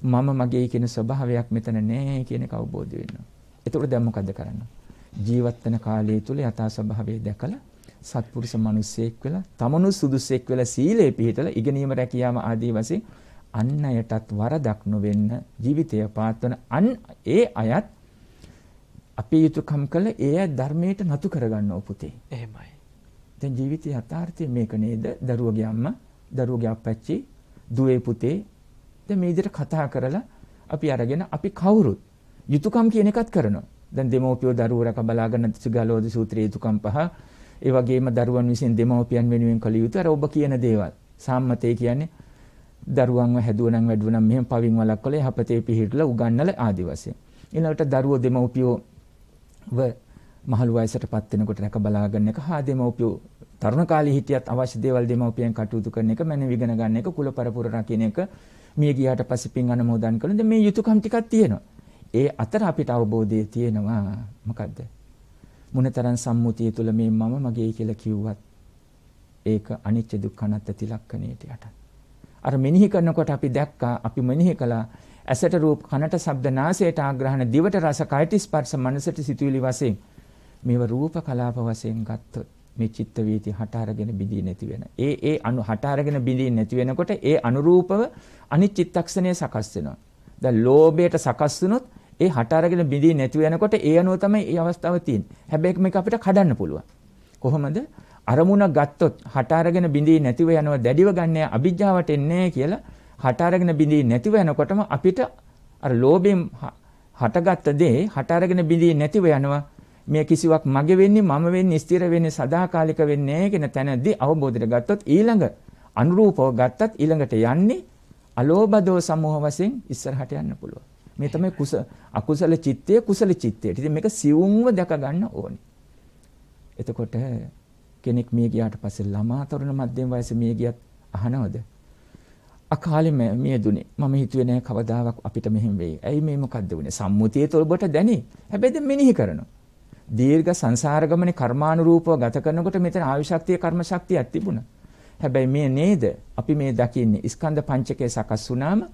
මම මගේ කියන ස්වභාවයක් මෙතන නැහැ කියන කවබෝධ වෙනවා. එතකොට දැන් මොකද කරන්නේ? ජීවත් වෙන කාලය තුල යථා ස්වභාවය දැකලා සත්පුරුෂ මිනිසෙක් වෙලා තමනු සුදුසෙක් වෙලා සීලේ පිළිපදලා ඉගෙනීම රැකියාව ආදී වශයෙන් අන් අයටත් වරදක් නොවෙන්න ජීවිතය පාත්වන අන් ඒ අයත් අපේ යුතුයකම් කළ ඒ අය ධර්මයට නතු කරගන්නව පුතේ. එහෙමයි. දැන් ජීවිතයේ යථාර්ථය මේක නේද? දරුවගේ අම්මා, දරුවගේ අප්පච්චි, දුවේ පුතේ දැන් මේ විදිහට කතා කරලා අපි අරගෙන අපි කවුරුත් යුතුයකම් කියන එකත් කරනවා. දැන් දෙමෝපියෝ දරුවෝ රැක බලා ගන්න සුගලෝද සූත්‍රයේ යුතුයකම් පහ ඒ වගේම දරුවන් විසින් දෙමෝපියන් වෙනුවෙන් කළ යුතු අර ඔබ කියන දේවල් සාම්මතේ කියන්නේ දරුවන්ව හැදුවනම් වැඩුවනම් මෙහෙම පවින් වලක් කළේ හපතේ පිහිටලා උගන්නල ආදි වශයෙන් ඊළඟට දරුවෝ දෙමෝපියෝ ව මහලු වයසටපත් වෙනකොට රැක බලා ගන්න එක හා දෙමෝපියෝ තරුණ කාලේ හිටියත් අවශ්‍ය දේවල් දෙමව්පියන් කටයුතු කරන එක මැනව ඉගෙන ගන්න එක කුල පරපුර රකින්න එක මිය ගියාට පස්සේ පින් අනුමෝදන් කරන මේ යුතුයකම් ටිකක් තියෙනවා. ඒ අතර අපිට අවබෝධය තියෙනවා මොකද්ද? මුනතරන් සම්මුතිය තුළ මේ මම මගේ කියලා කිව්වත් ඒක අනිච්ච දුක්ඛ අනාත්ම තිලක්කණයට යටත්. අර මෙනෙහි කරනකොට අපි දැක්කා අපි මෙනෙහි කළා ඇසට රූප කනට ශබ්ද නාසයට ආග්‍රහණ දිවට රස කයට ස්පර්ශ මනසට සිතුවිලි වශයෙන් මේව රූප කලාප වශයෙන් ගත්තොත් මේ චිත්ත වීති හට අරගෙන බිඳී නැති වෙන. ඒ ඒ අනු හට අරගෙන බිඳී නැති වෙනකොට ඒ අනුරූපව අනිත් චිත්තක්ෂණය සකස් වෙනවා. දැන් ලෝභයට සකස් වුණොත් ඒ හට අරගෙන බිඳී නැති වෙනකොට ඒ අනුව තමයි මේ අවස්ථාව තියෙන්නේ. හැබැයි මේක අපිට කඩන්න පුළුවන්. කොහොමද? අරමුණක් ගත්තොත් හට අරගෙන බිඳී නැතිව යනවා දැඩිව ගන්නෑ අවිජ්ජාවට එන්නේ කියලා හට අරගෙන බිඳී නැතිව යනකොටම අපිට අර ලෝභයෙන් හටගත්ත දේ හට අරගෙන බිඳී නැතිව යනවා මේ කිසිවක් මගේ වෙන්නේ මම වෙන්නේ ස්ථිර වෙන්නේ සදාකාලික වෙන්නේ කියන තැනදී අවබෝධයට ගත්තොත් ඊළඟ අනුරූපව ගත්තත් ඊළඟට යන්නේ අලෝභ දෝ සමෝහ වශයෙන් ඉස්සරහට යන්න පුළුවන් මේ තමයි කුස අකුසල චිත්තය කුසල චිත්තයට. ඉතින් මේක සිවුම්ව දැක ගන්න ඕනේ. එතකොට කෙනෙක් මිය ගියාට පස්සේ ළමා තරුණ මධ්‍යම වයසේ මිය ගියත් අහනවද? අකාලේ මියදුනේ. මම හිතුවේ නෑ කවදාවත් අපිට මෙහෙම වෙයි. ඇයි මේ මොකද්ද වුනේ? සම්මුතියේ තොලබට දැනේ. හැබැයි දැන් මෙනෙහි කරනවා. දීර්ඝ සංසාර ගමනේ කර්මානුරූපව ගත කරනකොට මෙතන ආවිශක්තිය කර්ම ශක්තියක් තිබුණා. හැබැයි මේ නේද අපි මේ දකින්නේ ස්කන්ධ පංචකය සකස් වුණාම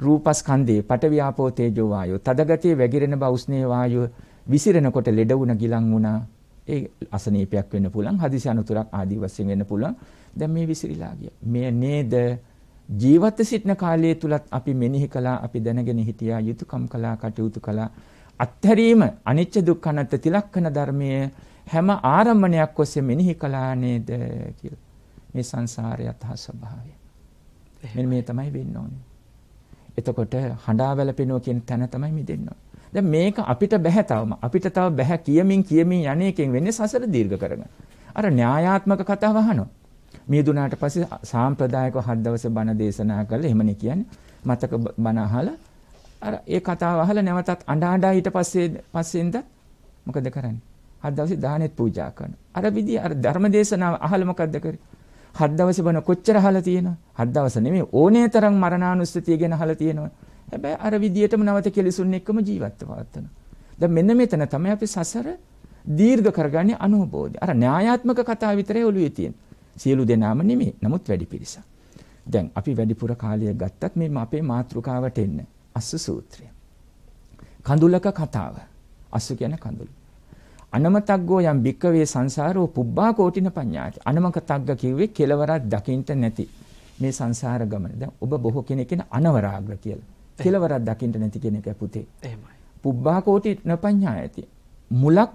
රූපස්කන්ධේ පඨවි ආපෝ තේජෝ වායෝ තදගතිය වැగిරෙන බව උස්නේ වායුව විසිරෙනකොට ලෙඩ වුණ ගිලන් වුණා ඒ අසනීපයක් වෙන්න පුළුවන් හදිසි අනතුරක් ආදී වශයෙන් වෙන්න පුළුවන් දැන් මේ විසිරීලා ගියා මේ නේද ජීවත් සිටන කාලය තුලත් අපි මෙනෙහි කළා අපි දැනගෙන හිටියා යුතුයකම් කළා කටයුතු කළා අත්හැරීම අනිච්ච දුක්ඛ අනත්ත තිලක්කන ධර්මයේ හැම ආරම්මණයක් ඔස්සේ මෙනෙහි කළා නේද කියලා මේ සංසාරය අතහ ස්වභාවය මෙන්න මේ තමයි වෙන්න ඕනේ එතකොට හඬා වැළපෙනවා කියන තැන තමයි මිදෙන්න දැන් මේක අපිට බෑ තවම. අපිට තව බෑ කියමින් කියමින් යන එකෙන් වෙන්නේ සසර දීර්ඝ කරන. අර න්‍යායාත්මක කතාව අහනවා. මියදුනාට පස්සේ සාම්ප්‍රදායිකව හත් දවසේ බණ දේශනා කළා. එහෙමනේ කියන්නේ. මතක බණ අහලා අර ඒ කතාව අහලා නැවතත් අඬ අඬ ඊට පස්සේ පස්සෙන්ද මොකද කරන්නේ? හත් දවසේ දානෙත් පූජා කරනවා. අර විදිහ අර ධර්ම දේශනාව අහලා මොකද්ද කරේ? හත් දවසේ බණ කොච්චර අහලා තියෙනවද? හත් දවස නෙමෙයි ඕනේ තරම් මරණානුස්සතිය ගැන අහලා තියෙනවා. හැබැයි අර විදියටම නැවත කෙලිසුන් එක්කම ජීවත්ව පවත්වන. දැන් මෙන්න මෙතන තමයි අපි සසර දීර්ඝ කරගන්නේ අනුභෝධය. අර න්‍යායාත්මක කතා විතරේ ඔළුවේ තියෙන. සියලු දෙනාම නෙමෙයි. නමුත් වැඩි පිරිසක්. දැන් අපි වැඩිපුර කාලය ගත්තත් මේ අපේ මාතෘකාවට එන්න. අස්ස සූත්‍රය. කඳුලක කතාව. අස්ස කියන්නේ කඳුලු. අනමතග්ගෝ යම් භික්කවේ සංසාරෝ පුබ්බා කෝටින පඤ්ඤාති. අනමකතග්ග කිව්වේ කෙලවරක් දකින්ට නැති. මේ සංසාර ගමන. දැන් ඔබ බොහෝ කෙනෙක් කියන අනවරාග්‍ර කියලා. කෙලවරක් දකින්ට නැති කියන එක පුතේ. එහෙමයි. පුබ්බා කෝටින පඤ්ඤායති. මුලක්,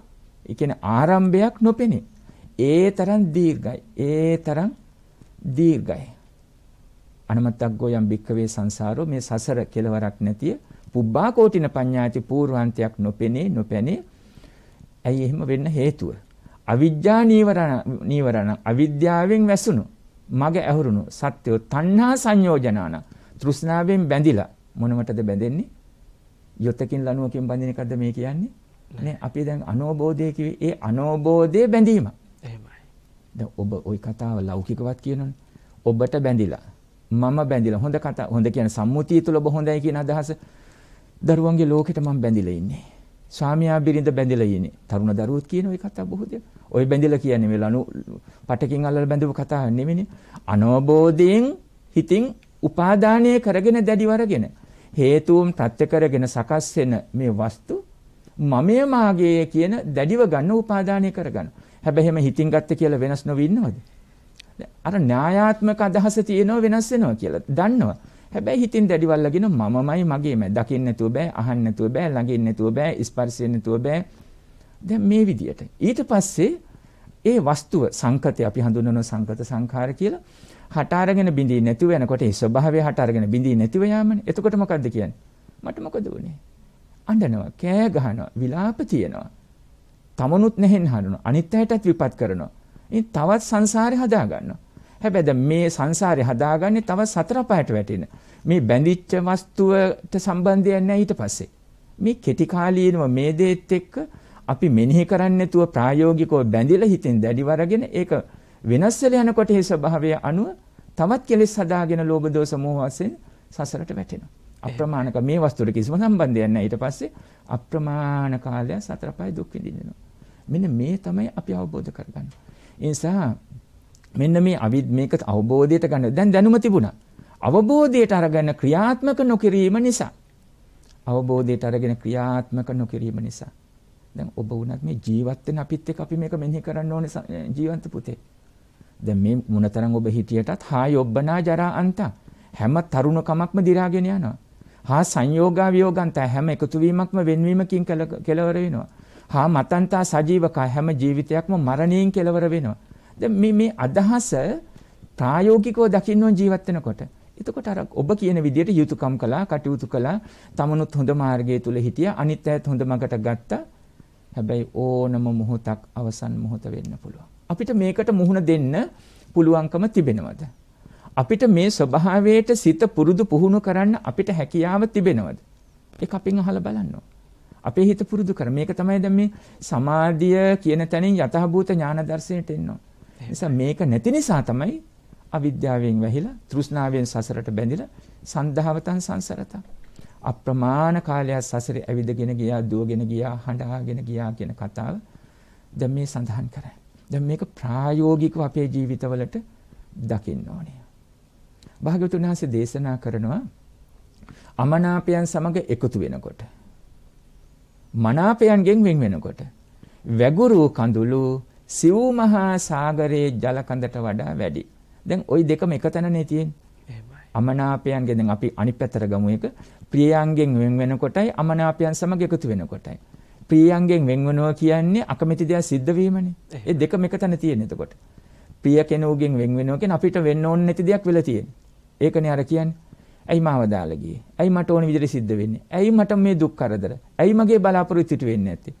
ඒ කියන්නේ ආරම්භයක් නොපෙනේ. ඒ තරම් දීර්ඝයි. ඒ තරම් දීර්ඝයි. අනමතග්ගෝ යම් භික්කවේ සංසාරෝ මේ සසර කෙලවරක් නැතිය. පුබ්බා කෝටින පඤ්ඤාති පූර්වාන්තයක් නොපෙනේ නොපැනේ ඇයි එහෙම වෙන්න හේතුව? අවිජ්ජා නීවරණ නීවරණ අවිද්‍යාවෙන් වැසුණු මග ඇහුරුණු සත්‍යෝ තණ්හා සංයෝජනාන තෘෂ්ණාවෙන් බැඳිලා මොනවටද බැඳෙන්නේ? යොතකින් ලනුවකින් බැඳින එකද මේ කියන්නේ? නේ අපි දැන් අනෝබෝධය කිව්වේ ඒ අනෝබෝධය බැඳීම. එහෙමයි. දැන් ඔබ ওই කතාව ලෞකිකවත් කියනවනේ. ඔබට බැඳිලා මම බැඳිලා හොඳ කතා හොඳ කියන සම්මුතිය තුල ඔබ හොඳයි කියන අදහස දරුවන්ගේ ලෝකෙට මම බැඳිලා ඉන්නේ. ස්වාමියා බිරිඳ බැඳිලා ඉන්නේ. තරුණ දරුවොත් කියන ওই කතා බොහෝ දේ. ওই බැඳිලා කියන්නේ මේ ලනු පටකින් අල්ලලා බැඳපු කතාවක් නෙමෙයිනේ. අනවබෝධයෙන් හිතින් උපාදානය කරගෙන දැඩිවරගෙන හේතුන් ප්‍රත්‍ය කරගෙන සකස් වෙන මේ වස්තු මමයේ මාගේ කියන දැඩිව ගන්න උපාදානය කරගන්න. හැබැයි එහෙම හිතින් ගත්ත කියලා වෙනස් නොවි ඉන්නවද? අර න්‍යායාත්මක අදහස තියෙනවා වෙනස් වෙනවා කියලා දන්නවා. හැබැයි හිතින් දැඩිවල්ලාගෙන මමමයි මගේමයි. දකින්න නැතුව බෑ, අහන්න නැතුව බෑ, ළඟින් නැතුව බෑ, ස්පර්ශයෙන් නැතුව බෑ. දැන් මේ විදියට. ඊට පස්සේ ඒ වස්තුව සංකතය අපි හඳුන්වන සංකත සංඛාර කියලා හට අරගෙන බිඳී නැතුව යනකොට ඒ ස්වභාවය හට අරගෙන බිඳී නැතිව යෑමනේ. එතකොට මොකද්ද කියන්නේ? මට මොකද වුනේ? අඬනවා, කෑ ගහනවා, විලාප තියනවා. තමනුත් නැහෙන් හඬනවා. අනිත් අයටත් විපත් කරනවා. ඉතින් තවත් සංසාරේ හදා ගන්නවා. හැබැයි මේ සංසාරේ හදාගන්නේ තව සතර පහට වැටෙන. මේ බැඳිච්ච වස්තුවට සම්බන්ධයක් නැහැ ඊට පස්සේ. මේ කෙටි කාලීනව මේ දේත් එක්ක අපි මෙනෙහි කරන්නේ නැතුව ප්‍රායෝගිකව බැඳිලා හිතෙන් දැඩිව අරගෙන ඒක වෙනස් වෙලා යනකොට ඒ ස්වභාවය අනුව තවත් කෙලෙස් හදාගෙන ලෝභ දෝෂ මෝහ වශයෙන් සසරට වැටෙනවා. අප්‍රමාණක මේ වස්තුවට කිසිම සම්බන්ධයක් නැහැ. ඊට පස්සේ අප්‍රමාණ කාලය සතර පහ දුක් විඳිනවා. මෙන්න මේ තමයි අපි අවබෝධ කරගන්නේ. ඒ නිසා මෙන්න මේ අවිද් මේක අවබෝධයට ගන්න. දැන් දැනුම තිබුණා. අවබෝධයට අරගෙන ක්‍රියාත්මක නොකිරීම නිසා. අවබෝධයට අරගෙන ක්‍රියාත්මක නොකිරීම නිසා. දැන් ඔබ වුණත් මේ ජීවත් වෙන අපිත් එක්ක අපි මේක මෙනෙහි කරන්න ඕනේ ජීවන්ත පුතේ. දැන් මේ මොනතරම් ඔබ හිටියටත් හා යොබ්බනා ජරා අන්ත හැම තරුණකමක්ම දිරාගෙන යනවා. හා සංයෝගා වියෝගන්ත හැම එකතු වීමක්ම වෙන්වීමකින් කෙලවර වෙනවා. හා මතන්තා සජීවක හැම ජීවිතයක්ම මරණයෙන් කෙලවර වෙනවා. දැන් මේ මේ අදහස ප්‍රායෝගිකව දකින්න ජීවත් වෙනකොට එතකොට අර ඔබ කියන විදිහට යුතුයකම් කළා කටයුතු කළා තමනුත් හොඳ මාර්ගයේ තුල හිටියා අනිත් අයත් හොඳ මඟට ගත්තා හැබැයි ඕනම මොහොතක් අවසන් මොහොත වෙන්න පුළුවන් අපිට මේකට මුහුණ දෙන්න පුළුවන්කම තිබෙනවද අපිට මේ ස්වභාවයට සිත පුරුදු පුහුණු කරන්න අපිට හැකියාව තිබෙනවද ඒක අපින් අහලා බලන්න අපේ හිත පුරුදු කර මේක තමයි දැන් මේ සමාධිය කියන තැනින් යථාභූත ඥාන දර්ශනයට එන්නේ නිසා මේක නැති නිසා තමයි අවිද්‍යාවෙන් වැහිලා තෘෂ්ණාවෙන් සසරට බැඳිලා සන්ධාවතන් සංසරතන් අප්‍රමාණ කාලයක් සසරේ ඇවිදගෙන ගියා දුවගෙන ගියා හඬාගෙන ගියා කියන කතාව දැන් මේ සඳහන් කරන්නේ. දැන් මේක ප්‍රායෝගිකව අපේ ජීවිතවලට දකින්න ඕනේ. භාග්‍යවතුන් වහන්සේ දේශනා කරනවා අමනාපයන් සමග එකතු වෙනකොට මනාපයන්ගෙන් වෙන් වෙනකොට වැගුරු කඳුළු සිව් මහා සාගරයේ ජල කඳට වඩා වැඩි. දැන් ওই දෙකම එක තැනනේ තියෙන්නේ. අමනාපයන්ගේ දැන් අපි අනිත් පැත්තට ගමු එක. ප්‍රියයන්ගෙන් වෙන් වෙනකොටයි අමනාපයන් සමග එකතු වෙනකොටයි. ප්‍රියයන්ගෙන් වෙන් වෙනවා කියන්නේ අකමැති දේ සිද්ධ වීමනේ. ඒ දෙකම එක තැන තියෙන එතකොට. ප්‍රිය කෙනෙකුගෙන් වෙන් වෙනවා කියන්නේ අපිට වෙන්න ඕන නැති දෙයක් වෙලා තියෙන්නේ. ඒකනේ අර කියන්නේ. ඇයි මාව දාලා ගියේ? ඇයි මට ඕන විදිහට සිද්ධ වෙන්නේ? ඇයි මට මේ දුක් කරදර? ඇයි මගේ බලාපොරොත්තු ඉටු වෙන්නේ නැත්තේ?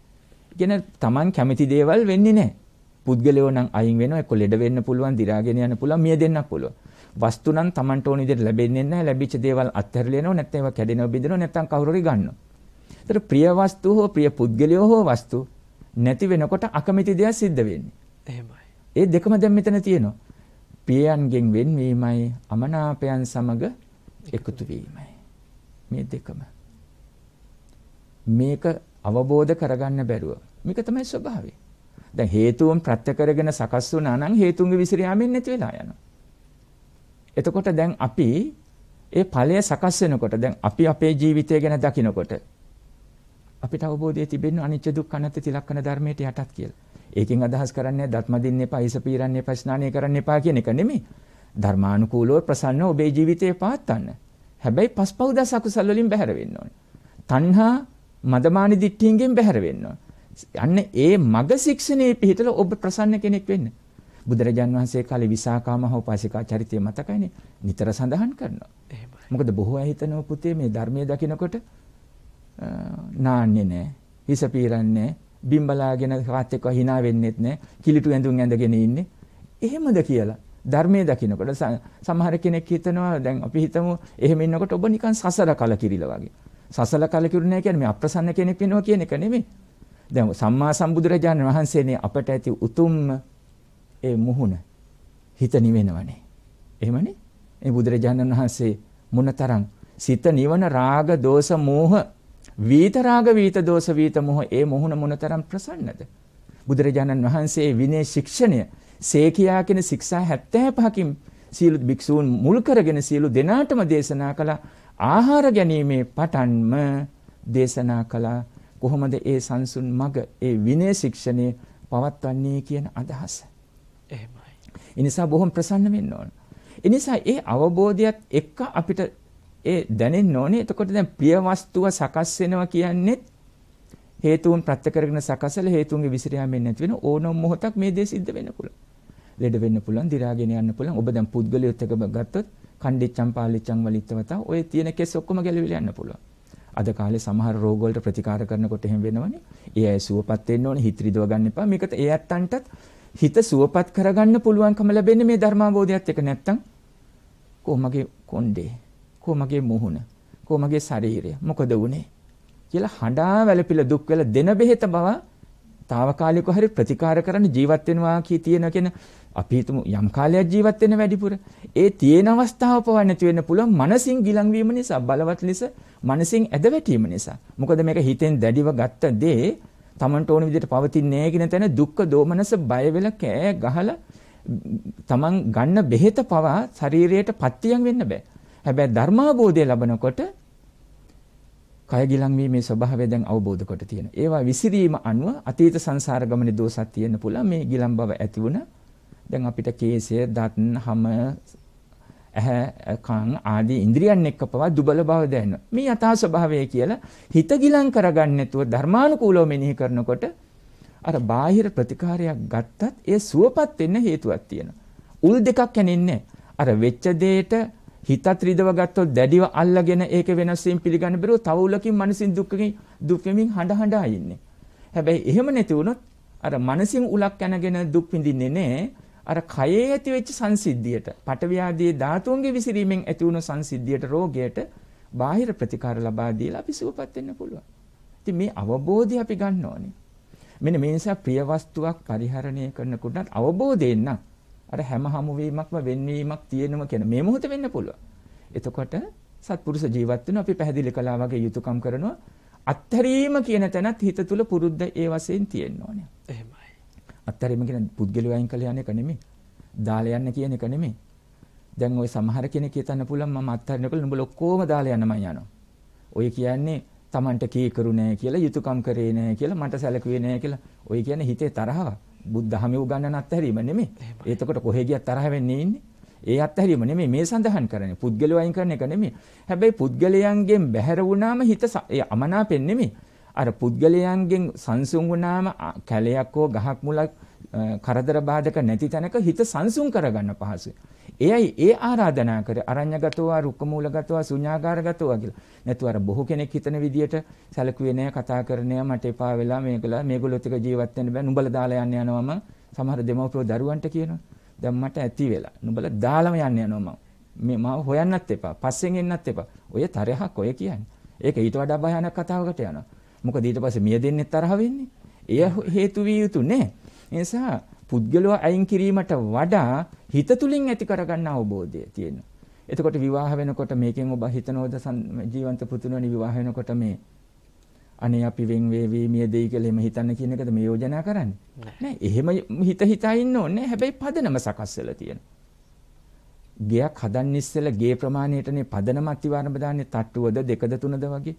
කියන තමන් කැමති දේවල් වෙන්නේ නැහැ. පුද්ගලයෝ නම් අයින් වෙනවා ඒක ලෙඩ වෙන්න පුළුවන්, දි รา ගෙන යන්න පුළුවන්, මිය දෙන්නත් පුළුවන්. වස්තු නම් Tamanට ඕන විදිහට ලැබෙන්නේ නැහැ. ලැබිච්ච දේවල් අත්හැරලා යනවා. නැත්නම් ඒවා කැඩෙනවා, බිඳෙනවා, නැත්නම් කවුරු හරි ගන්නවා. ඒතර ප්‍රිය වස්තු හෝ ප්‍රිය පුද්ගලයෝ හෝ වස්තු නැති වෙනකොට අකමැති දේක් සිද්ධ වෙන්නේ. එහෙමයි. ඒ දෙකම දැන් මෙතන තියෙනවා. ප්‍රියයන්ගෙන් වෙන්වීමයි, අමනාපයන් සමග එකතු වීමයි. මේ දෙකම. මේක අවබෝධ කරගන්න බැරුව. මේක තමයි ස්වභාවය. දැන් හේතුන් ප්‍රත්‍ය කරගෙන සකස් වුණා නම් හේතුන්ගේ විසිර යාමෙන් නැති වෙලා යනවා. එතකොට දැන් අපි ඒ ඵලය සකස් වෙනකොට දැන් අපි අපේ ජීවිතය ගැන දකිනකොට අපිට අවබෝධය තිබෙන්නේ අනිච්ච දුක්ඛ අනාත්ම තිලක්කන ධර්මයට යටත් කියලා. ඒකෙන් අදහස් කරන්නේ දත්ම දින්න එපා, හිස පීරන්න එපා, ස්නානය කරන්න එපා කියන එක නෙමෙයි. ධර්මානුකූලව ප්‍රසන්නව ඔබේ ජීවිතය පාත්තන්න. හැබැයි පස්පව් දස අකුසල් වලින් බැහැර වෙන්න ඕනේ. තණ්හා මදමානි දිට්ඨියෙන් බැහැර වෙන්න ඕනේ. අන්න ඒ මග ශික්ෂණයේ පිහිටලා ඔබ ප්‍රසන්න කෙනෙක් වෙන්න. බුදුරජාන් වහන්සේ කාලේ විසාකා මහෝපාසිකා චරිතය මතකයිනේ. නිතර සඳහන් කරනවා. මොකද බොහෝ අය හිතනවා පුතේ මේ ධර්මයේ දකිනකොට නාන්නේ නැහැ. හිස පීරන්නේ බිම්බලාගෙන කාත් එක්ක hina වෙන්නෙත් නැහැ. කිලිටු ඇඳුම් ඇඳගෙන ඉන්නේ. එහෙමද කියලා. ධර්මයේ දකිනකොට සමහර කෙනෙක් හිතනවා දැන් අපි හිතමු එහෙම ඉන්නකොට ඔබ නිකන් සසර කලකිරිලා වගේ. සසල කලකිරුනේ කියන්නේ මේ අප්‍රසන්න කෙනෙක් වෙනවා කියන එක නෙමෙයි. දැන් සම්මා සම්බුදුරජාණන් වහන්සේනේ අපට ඇති උතුම්ම ඒ මුහුණ හිත නිවෙනවනේ. එහෙමනේ? මේ බුදුරජාණන් වහන්සේ මොනතරම් සිත නිවන රාග දෝෂ මෝහ වීත රාග වීත දෝෂ වීත මෝහ ඒ මොහුණ මොනතරම් ප්‍රසන්නද? බුදුරජාණන් වහන්සේ විනය ශික්ෂණය සේකියා කියන ශික්ෂා 75කින් සීලු භික්ෂූන් මුල් කරගෙන සීලු දෙනාටම දේශනා කළා ආහාර ගැනීමේ පටන්ම දේශනා කළා කොහොමද ඒ සංසුන් මග ඒ විනය ශික්ෂණය පවත්වන්නේ කියන අදහස. එහෙමයි. ඒ නිසා බොහොම ප්‍රසන්න වෙන්න ඕන. ඒ නිසා ඒ අවබෝධයත් එක්ක අපිට ඒ දැනෙන්න ඕනේ. එතකොට දැන් ප්‍රිය වස්තුව සකස් වෙනවා කියන්නේ හේතුන් ප්‍රත්‍ය කරගෙන සකසල හේතුන්ගේ විසිර යන්නේ නැති වෙන ඕනම මොහොතක් මේ දේ සිද්ධ වෙන්න පුළුවන්. ලෙඩ වෙන්න පුළුවන්, දි รา ගෙන යන්න පුළුවන්. ඔබ දැන් පුද්ගලියොත් එක ගත්තොත් කණ්ඩිච්චම් පාලිච්චම් වලිත්තවතා ඔය තියෙන කෙස් ඔක්කොම ගැලවිලා යන්න පුළුවන්. අද කාලේ සමහර රෝග වලට ප්‍රතිකාර කරනකොට එහෙම වෙනවනේ. ඒ අය සුවපත් වෙන්න ඕනේ, හිත රිදව ගන්න එපා. මේකට ඒ ඇත්තන්ටත් හිත සුවපත් කරගන්න පුළුවන්කම ලැබෙන්නේ මේ ධර්මාභෝධයත් එක නැත්තම් කොහොමගේ කොණ්ඩේ, කොහොමගේ මුහුණ, කොහොමගේ ශරීරය, මොකද වුනේ කියලා හඬා වැළපිලා දුක් වෙලා දෙන බෙහෙත බව తాවකාලිකව හරි ප්‍රතිකාර කරන්න ජීවත් වෙනවා කී තියෙන කියන අපි හිතමු යම් කාලයක් ජීවත් වෙන වැඩිපුර ඒ තියෙන අවස්ථාව පවා නැති වෙන්න පුළුවන් මනසින් ගිලන් වීම නිසා බලවත් ලෙස මනසින් ඇදවැටීම නිසා මොකද මේක හිතෙන් දැඩිව ගත්ත දේ Tamanට ඕන විදිහට පවතින්නේ නැහැ කියන තැන දුක්ඛ දෝමනස බය වෙලා කෑ ගහලා Taman ගන්න බෙහෙත පවා ශරීරයට පත්තියම් වෙන්න බෑ හැබැයි ධර්මාබෝධය ලැබනකොට කය ගිලන් වීමේ ස්වභාවය දැන් අවබෝධ කොට තියෙනවා. ඒවා විසිරීම අනුව අතීත සංසාර ගමනේ දෝෂක් තියෙන්න පුළුවන්. මේ ගිලන් බව ඇති වුණා. දැන් අපිට කේසය, දත්, හම, ඇහැ, කන් ආදී ඉන්ද්‍රියන් එක්ක පවා දුබල බව දැනෙනවා. මේ යථා ස්වභාවය කියලා හිත ගිලන් කරගන්න නැතුව ධර්මානුකූලව මෙනෙහි කරනකොට අර බාහිර ප්‍රතිකාරයක් ගත්තත් ඒ සුවපත් වෙන්න හේතුවක් තියෙනවා. උල් දෙකක් කැනින්නේ අර වෙච්ච දෙයට හිතත් රිදව ගත්තොත් දැඩිව අල්ලගෙන ඒක වෙනස් වීම පිළිගන්න බැරුව තව උලකින් මනසින් දුක්කකින් දුක් වෙමින් හඬ හඬා ඉන්නේ. හැබැයි එහෙම නැති වුණොත් අර මනසින් උලක් යනගෙන දුක් විඳින්නේ නැහැ. අර කයේ ඇති වෙච්ච සංසිද්ධියට, පටවියාදී ධාතුන්ගේ විසිරීමෙන් ඇති වුණු සංසිද්ධියට රෝගයට බාහිර ප්‍රතිකාර ලබා දීලා අපි සුවපත් වෙන්න පුළුවන්. ඉතින් මේ අවබෝධය අපි ගන්න ඕනේ. මෙන්න මේ නිසා ප්‍රිය වස්තුවක් පරිහරණය කරනකොට අවබෝධයෙන් නම් අර හැම හමුවීමක්ම වෙන්වීමක් තියෙනම කියන මේ මොහොත වෙන්න පුළුවන්. එතකොට සත්පුරුෂ ජීවත් වෙන අපි පැහැදිලි කළා වගේ යුතුයකම් කරනවා අත්හැරීම කියන තැනත් හිත තුල පුරුද්ද ඒ වශයෙන් තියෙන්න ඕනේ. එහෙමයි. අත්හැරීම කියන පුද්ගලයන් අයින් කළ යන එක නෙමෙයි. දාලා යන්න කියන එක නෙමෙයි. දැන් ওই සමහර කෙනෙක් හිතන්න පුළුවන් මම අත්හරිනකොට නුඹල ඔක්කොම දාලා යන්න මම යනවා. ඔය කියන්නේ Tamanට කීකරු නෑ කියලා යුතුයකම් කරේ නෑ කියලා මට සැලකුවේ නෑ කියලා. ඔය කියන්නේ හිතේ තරහවක්. බුද්ධහමි උගන්නන අත්හැරීම නෙමෙයි. එතකොට කොහෙ ගියත් තරහ වෙන්නේ ඉන්නේ. ඒ අත්හැරීම නෙමෙයි මේ සඳහන් කරන්නේ. පුද්ගලයෝ අයින් කරන එක නෙමෙයි. හැබැයි පුද්ගලයන්ගෙන් බැහැර වුණාම හිත අමනාපෙන් නෙමෙයි. අර පුද්ගලයන්ගෙන් සංසුන් වුණාම කැලයක් හෝ ගහක් මුලක් කරදර බාධක නැති තැනක හිත සංසුන් කරගන්න පහසුයි. එයයි ඒ ආරාධනා කරේ අරඤ්‍යගතව, රුක්කමූලගතව, ශුන්‍යාකාරගතව කියලා. නැතු අර බොහෝ කෙනෙක් හිතන විදියට සැලකුවේ නැහැ කතා කරන්නේ මට එපා වෙලා මේකලා මේගොල්ලොත් එක්ක ජීවත් වෙන්න බෑ. නුඹලා දාලා යන්න යනවම සමහර දෙමව්පියෝ දරුවන්ට කියනවා. දැන් මට ඇති වෙලා. නුඹලා දාලාම යන්න යනවා මම. මාව හොයන්නත් එපා. පස්සෙන් එන්නත් එපා. ඔය තරහක් ඔය කියන්නේ. ඒක ඊට වඩා භයානක කතාවකට යනවා. මොකද ඊට පස්සේ මිය දෙන්නේ තරහ වෙන්නේ. එය හේතු විය යුතු නෑ. ඒ නිසා පුද්ගලව අයින් කිරීමට වඩා හිත තුලින් ඇති කරගන්න අවබෝධය තියෙනවා. එතකොට විවාහ වෙනකොට මේකෙන් ඔබ හිතනෝද ජීවන්ත පුතුණනි විවාහ වෙනකොට මේ අනේ අපි වෙන් වේවි මිය දෙයි කියලා එහෙම හිතන්න කියන එකද මේ යෝජනා කරන්නේ? නෑ. එහෙම හිත හිතා ඉන්න ඕනේ. හැබැයි පදනම සකස් වෙලා තියෙනවා. ගෙයක් හදන්න ඉස්සෙල්ලා ගේ ප්‍රමාණයටනේ පදනම අතිවාරම දාන්නේ තට්ටුවද දෙකද තුනද වගේ.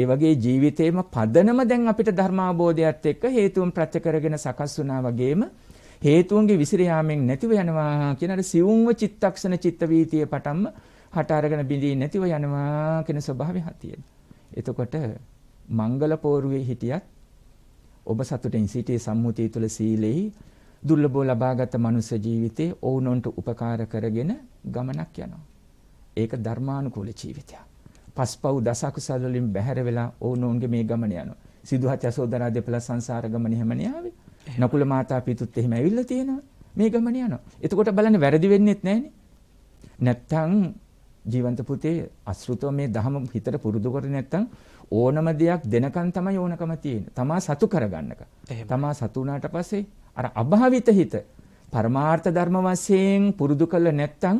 ඒ වගේ ජීවිතේම පදනම දැන් අපිට ධර්මාබෝධයත් එක්ක හේතුන් ප්‍රත්‍ය කරගෙන සකස් වුණා වගේම හේතුන්ගේ විසිර යාමෙන් නැතිව යනවා කියන අර සිවුම්ව චිත්තක්ෂණ චිත්ත වීතිය පටන්ම හට අරගෙන බිඳී නැතිව යනවා කියන ස්වභාවය හතියෙන. එතකොට මංගල පෝරුවේ හිටියත් ඔබ සතුටින් සිටී සම්මුතිය තුළ සීලෙහි දුර්ලභව ලබාගත් මනුෂ්‍ය ජීවිතේ ඔවුනොන්ට උපකාර කරගෙන ගමනක් යනවා. ඒක ධර්මානුකූල ජීවිතයක්. පස්පව් දසකුසල් වලින් බැහැර වෙලා ඕනෝන්ගේ මේ ගමන යනවා. සිදුහත් යසෝදරා දෙපළ සංසාර ගමන හැමනේ ආවේ. නකුල මාතා පිතුත් එහෙම ඇවිල්ලා තියෙනවා. මේ ගමන යනවා. එතකොට බලන්න වැරදි වෙන්නේත් නැහනේ. නැත්තම් ජීවන්ත පුතේ අසෘතව මේ දහම හිතට පුරුදු කර නැත්තම් ඕනම දෙයක් දෙනකන් තමයි ඕනකම තියෙන්නේ. තමා සතු කරගන්නක. තමා සතු වුණාට පස්සේ අර අභාවිත හිත පරමාර්ථ ධර්ම වශයෙන් පුරුදු කළ නැත්තම්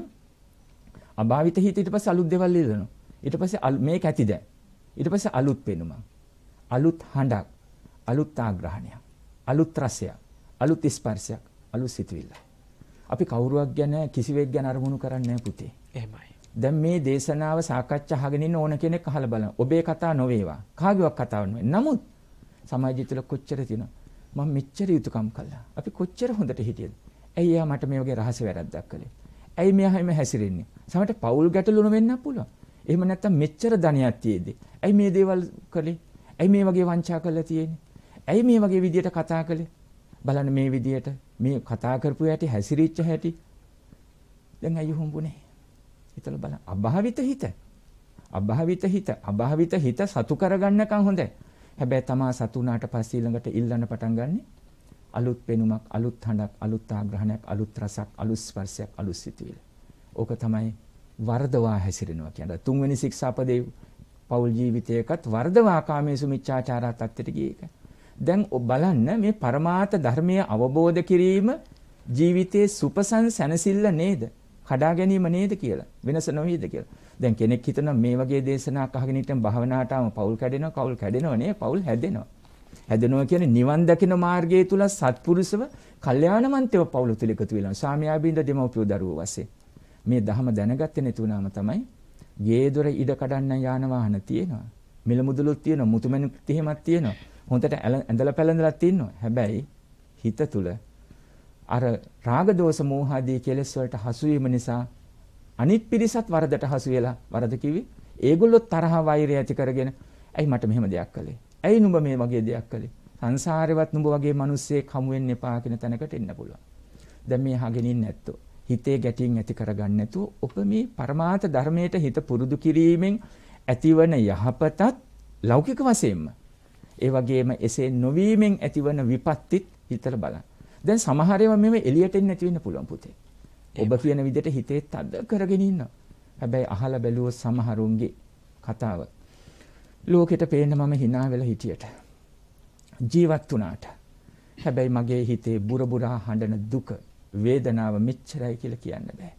අභාවිත හිත ඊට පස්සේ අලුත් දේවල් ඉදනවා. ඊට පස්සේ මේක ඇති දැන්. ඊට පස්සේ අලුත් පෙනුමක්. අලුත් හඬක්. අලුත් ආග්‍රහණයක්. අලුත් රසයක්. අලුත් ස්පර්ශයක්. අලුත් සිතුවිල්ල. අපි කවුරුවක් ගැන කිසිවෙක් ගැන අරමුණු කරන්නේ පුතේ. එහෙමයි. දැන් මේ දේශනාව සාකච්ඡා අහගෙන ඉන්න ඕන කෙනෙක් අහලා බලන්න. ඔබේ කතා නොවේවා. කාගේවත් කතාව නෙවෙයි. නමුත් සමාජය තුළ කොච්චර තියෙනවද? මම මෙච්චර යුතුයකම් කළා. අපි කොච්චර හොඳට හිටියද? ඇයි එයා මට මේ වගේ රහස වැරද්දක් කළේ? ඇයි මෙයා හැම හැසිරෙන්නේ? සමහරට පෞල් ගැටලු නොවෙන්න පුළුවන්. එහෙම නැත්තම් මෙච්චර ධනයක් තියේදී. ඇයි මේ දේවල් කළේ? ඇයි මේ වගේ වංචා කළා තියෙන්නේ? ඇයි මේ වගේ විදියට කතා කළේ? බලන්න මේ විදියට මේ කතා කරපු හැටි හැසිරිච්ච හැටි. දැන් ඇයි හොම්බුනේ? හිතලා බලන්න. අභාවිත හිත. අභාවිත හිත. අභාවිත හිත සතු කරගන්නකම් හොඳයි. හැබැයි තමා සතු වුණාට පස්සේ ඊළඟට ඉල්ලන්න පටන් ගන්නෙ අලුත් පෙනුමක්, අලුත් හඬක්, අලුත් ආග්‍රහණයක්, අලුත් රසක්, අලුත් ස්පර්ශයක්, අලුත් සිතුවිලි. ඕක තමයි වර්ධවා හැසිරෙනවා කියනවා. තුන්වෙනි ශික්ෂාපදේ පෞල් ජීවිතයකත් වර්ධවා කාමේසු මිච්ඡාචාරා තත්ත්වයට ගිය එක. දැන් බලන්න මේ પરමාර්ථ ධර්මය අවබෝධ කිරීම ජීවිතයේ සුපසන් සැනසෙල්ල නේද? කඩා ගැනීම නේද කියලා. වෙනස නොවේද කියලා. දැන් කෙනෙක් හිතන මේ වගේ දේශනා අහගෙන ඉතින් භාවනාවටම පෞල් කැඩෙනවා, කවුල් කැඩෙනව නේ, පෞල් හැදෙනවා. හැදෙනවා කියන්නේ නිවන් දකින මාර්ගය තුල සත්පුරුෂව, කල්යාණ මන්ත්‍රව පෞල තුල එකතු වෙනවා. සාමයාබින්ද දෙමව්පියෝ දරුවෝ වශයෙන්. මේ ධහම දැනගත්තේ නැති වුණාම තමයි ගේ දොර ඉඩ කඩන්න යාන වාහන තියෙනවා. මිල මුදලුත් තියෙනවා, මුතුමැණික් තිහෙමක් තියෙනවා. හොඳට ඇඳලා පැලඳලා තියෙනවා. හැබැයි හිත තුල අර රාග දෝෂ මෝහ ආදී කෙලෙස් වලට හසු වීම නිසා අනිත් පිරිසත් වරදට හසු වෙලා වරද කිවි. ඒගොල්ලෝ තරහ වෛරය ඇති කරගෙන ඇයි මට මෙහෙම දෙයක් කළේ? ඇයි නුඹ මේ වගේ දෙයක් කළේ? සංසාරේවත් නුඹ වගේ මිනිස්සෙක් හමු වෙන්න එපා කියන තැනකට එන්න පුළුවන්. දැන් මේ අහගෙන ඉන්නේ නැත්තෝ. හිතේ ගැටීම් ඇති කරගන්න නැතුව ඔබ මේ પરමාර්ථ ධර්මයට හිත පුරුදු කිරීමෙන් ඇතිවන යහපතත් ලෞකික වශයෙන්ම ඒ වගේම එසේ නොවීමෙන් ඇතිවන විපත්තිත් හිතලා බලන්න. දැන් සමහර ඒවා මේව එළියට එන්නේ නැති වෙන්න පුළුවන් පුතේ. ඔබ කියන විදිහට හිතේ තද කරගෙන ඉන්නවා. හැබැයි අහලා බැලුවොත් සමහරුන්ගේ කතාව ලෝකෙට පේන්න මම hina වෙලා හිටියට ජීවත් වුණාට හැබැයි මගේ හිතේ බුරබුරා හඬන දුක වේදනාව මෙච්චරයි කියලා කියන්න බෑ.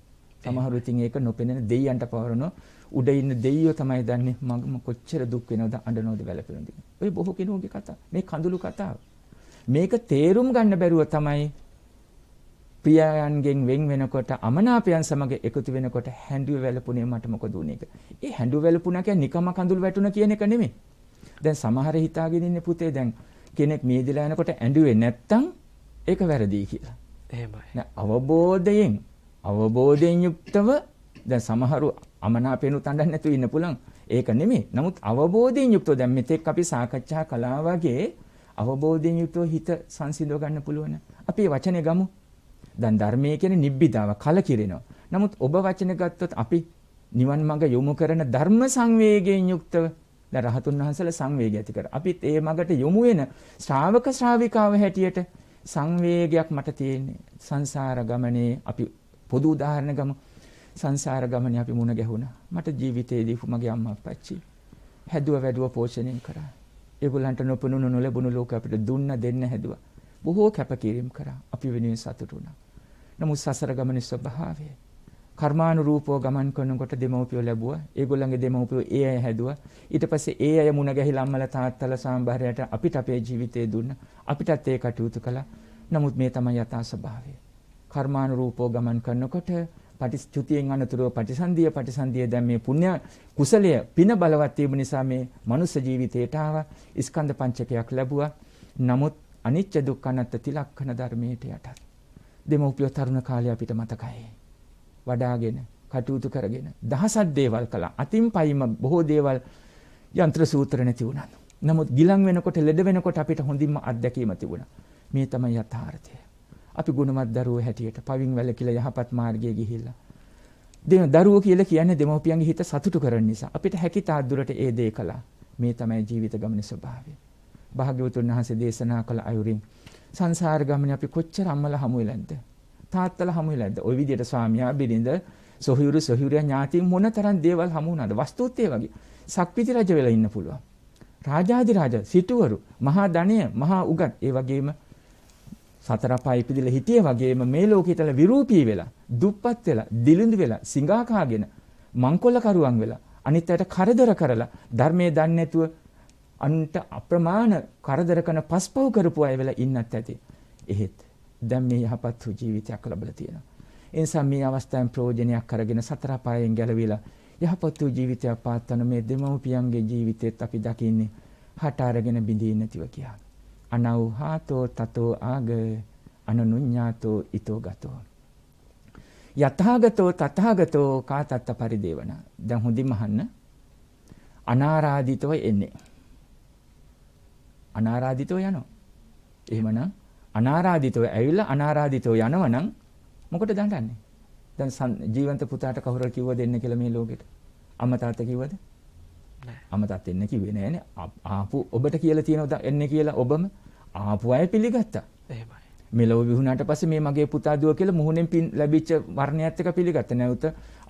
සමහරු ඉතින් ඒක නොපෙනෙන දෙයයන්ට පවරනවා. උඩ ඉන්න දෙයියෝ තමයි දන්නේ මගම කොච්චර දුක් වෙනවද අඬනවද වැළපෙනවද. ඔය බොහෝ කෙනෙකුගේ කතා. මේ කඳුළු කතාව. මේක තේරුම් ගන්න බැරුව තමයි ප්‍රියයන්ගෙන් වෙන් වෙනකොට අමනාපයන් සමග එකතු වෙනකොට හැඬුව වැළපුණේ මට මොකද උනේ කියලා. ඒ හැඬුව වැළපුණා කියන්නේ නිකම්ම කඳුළු වැටුණා කියන එක නෙමෙයි. දැන් සමහර හිතාගෙන ඉන්නේ පුතේ දැන් කෙනෙක් මියදලා යනකොට ඇඬුවේ නැත්තම් ඒක වැරදි කියලා. එහෙමයි. අවබෝධයෙන් අවබෝධයෙන් යුක්තව දැන් සමහරු අමනාපේනු තණ්ඩක් නැතුව ඉන්න පුළුවන්. ඒක නෙමෙයි. නමුත් අවබෝධයෙන් යුක්තව දැන් මෙතෙක් අපි සාකච්ඡා කළා වගේ අවබෝධයෙන් යුක්තව හිත සංසිඳව ගන්න පුළුවන්. අපි වචනේ ගමු. දැන් ධර්මයේ කියන්නේ නිබ්බිදාව කලකිරෙනවා. නමුත් ඔබ වචන ගත්තොත් අපි නිවන් මඟ යොමු කරන ධර්ම සංවේගයෙන් යුක්තව දැන් රහතුන් වහන්සේලා සංවේගය ඇති කර. අපිත් ඒ මඟට යොමු වෙන ශ්‍රාවක ශ්‍රාවිකාව හැටියට සංවේගයක් මට තියෙන්නේ සංසාර ගමනේ අපි පොදු උදාහරණ ගමු සංසාර ගමනේ අපි මුණ ගැහුණා මට ජීවිතේ දීපු මගේ අම්මා අප්පච්චි හැදුව වැඩුව පෝෂණය කරා ඒගොල්ලන්ට නොපුනුණු නොලැබුණු ලෝක අපිට දුන්න දෙන්න හැදුවා බොහෝ කැපකිරීම කරා අපි වෙනුවෙන් සතුටු වුණා නමුත් සසර ගමනේ ස්වභාවය කර්මානුරූපව ගමන් කරනකොට දෙමව්පියෝ ලැබුවා. ඒගොල්ලන්ගේ දෙමව්පියෝ ඒ අය හැදුවා. ඊට පස්සේ ඒ අය මුණ ගැහිලා අම්මලා තාත්තලා සාම්භාරයට අපිට අපේ ජීවිතේ දුන්නා. අපිටත් ඒ කටයුතු කළා. නමුත් මේ තමයි යථා ස්වභාවය. කර්මානුරූපව ගමන් කරනකොට පටිස්තුතියෙන් අනතුරුව ප්‍රතිසන්දිය ප්‍රතිසන්දිය දැන් මේ පුණ්‍ය කුසලය පින බලවත් වීම නිසා මේ මනුෂ්‍ය ජීවිතයට ආවා. ස්කන්ධ පංචකයක් ලැබුවා. නමුත් අනිච්ච දුක්ඛ අනත්ත තිලක්ෂණ ධර්මයට යටත්. දෙමව්පියෝ තරුණ කාලේ අපිට මතකයි. වඩාගෙන කටයුතු කරගෙන දහසක් දේවල් කළා. අතින් පයින්ම බොහෝ දේවල් යන්ත්‍ර සූත්‍ර නැති වුණා. නමුත් ගිලන් වෙනකොට ලෙඩ වෙනකොට අපිට හොඳින්ම අත්දැකීම තිබුණා. මේ තමයි යථාර්ථය. අපි ගුණවත් දරුවෝ හැටියට පවින් වැළකීලා යහපත් මාර්ගයේ ගිහිල්ලා දෙන දරුවෝ කියලා කියන්නේ දෙමව්පියන්ගේ හිත සතුටු කරන නිසා අපිට හැකි තාක් දුරට ඒ දේ කළා. මේ තමයි ජීවිත ගමනේ ස්වභාවය. භාග්‍යවතුන් වහන්සේ දේශනා කළ අයුරින් සංසාර ගමනේ අපි කොච්චර අම්මලා හමු වෙලන්ද? තාත්තලා හමු වෙලා ඉද්ද. ওই විදිහට ස්වාමියා බිරිඳ සොහිවුරු සොහිවුරිය ඥාතීන් මොනතරම් දේවල් හමු වුණාද? වස්තුත් ඒ වගේ. සක්විති රජ වෙලා ඉන්න පුළුවන්. රාජාදි රාජා සිටුවරු, මහා ධනය, මහා උගත් ඒ වගේම සතර පහ ඉපදිලා හිටියේ වගේම මේ ලෝකෙටල විරූපී වෙලා, දුප්පත් වෙලා, දිලිඳු වෙලා, සිඟාකාගෙන, මංකොල්ල කරුවන් වෙලා, අනිත් අයට කරදර කරලා, ධර්මයේ දන්නේ නැතුව අන්ට අප්‍රමාණ කරදර කරන පස්පව් කරපු අය වෙලා ඉන්නත් ඇති. එහෙත් දැන් මේ යහපත් ජීවිතයක් ලැබලා තියෙනවා. ඒ නිසා මේ අවස්ථාවෙන් ප්‍රයෝජනයක් අරගෙන සතර පායෙන් ගැලවිලා යහපත් වූ ජීවිතයක් පාත්වන මේ දෙමව්පියන්ගේ ජීවිතෙත් අපි දකින්නේ හට අරගෙන බිඳී නැතිව කියා. අනෞහාතෝ තතෝ ආග අනනුඤ්ඤාතෝ ඊතෝ ගතෝ. යථාගතෝ තථාගතෝ කාතත්ත පරිදේවන. දැන් හොඳින් අහන්න. අනාරාධිතව එන්නේ. අනාරාධිතව යනවා. එහෙමනම් අනාරාධිතව ඇවිල්ලා අනාරාධිතව යනවනම් මොකටද දඬන්නේ? දැන් ජීවන්ත පුතාට කවුරු කිව්ව දෙන්න කියලා මේ ලෝකෙට? අම්මා තාත්තා කිව්වද? නෑ. අම්මා තාත්තා එන්න කිව්වේ නෑනේ. ආපු ඔබට කියලා තියෙනවා එන්නේ කියලා ඔබම ආපු අය පිළිගත්තා. එහෙමයි. මෙලොව විහුණාට පස්සේ මේ මගේ පුතා දුව කියලා මුහුණෙන් පින් ලැබිච්ච වර්ණයත් එක්ක පිළිගත්තා. නැවත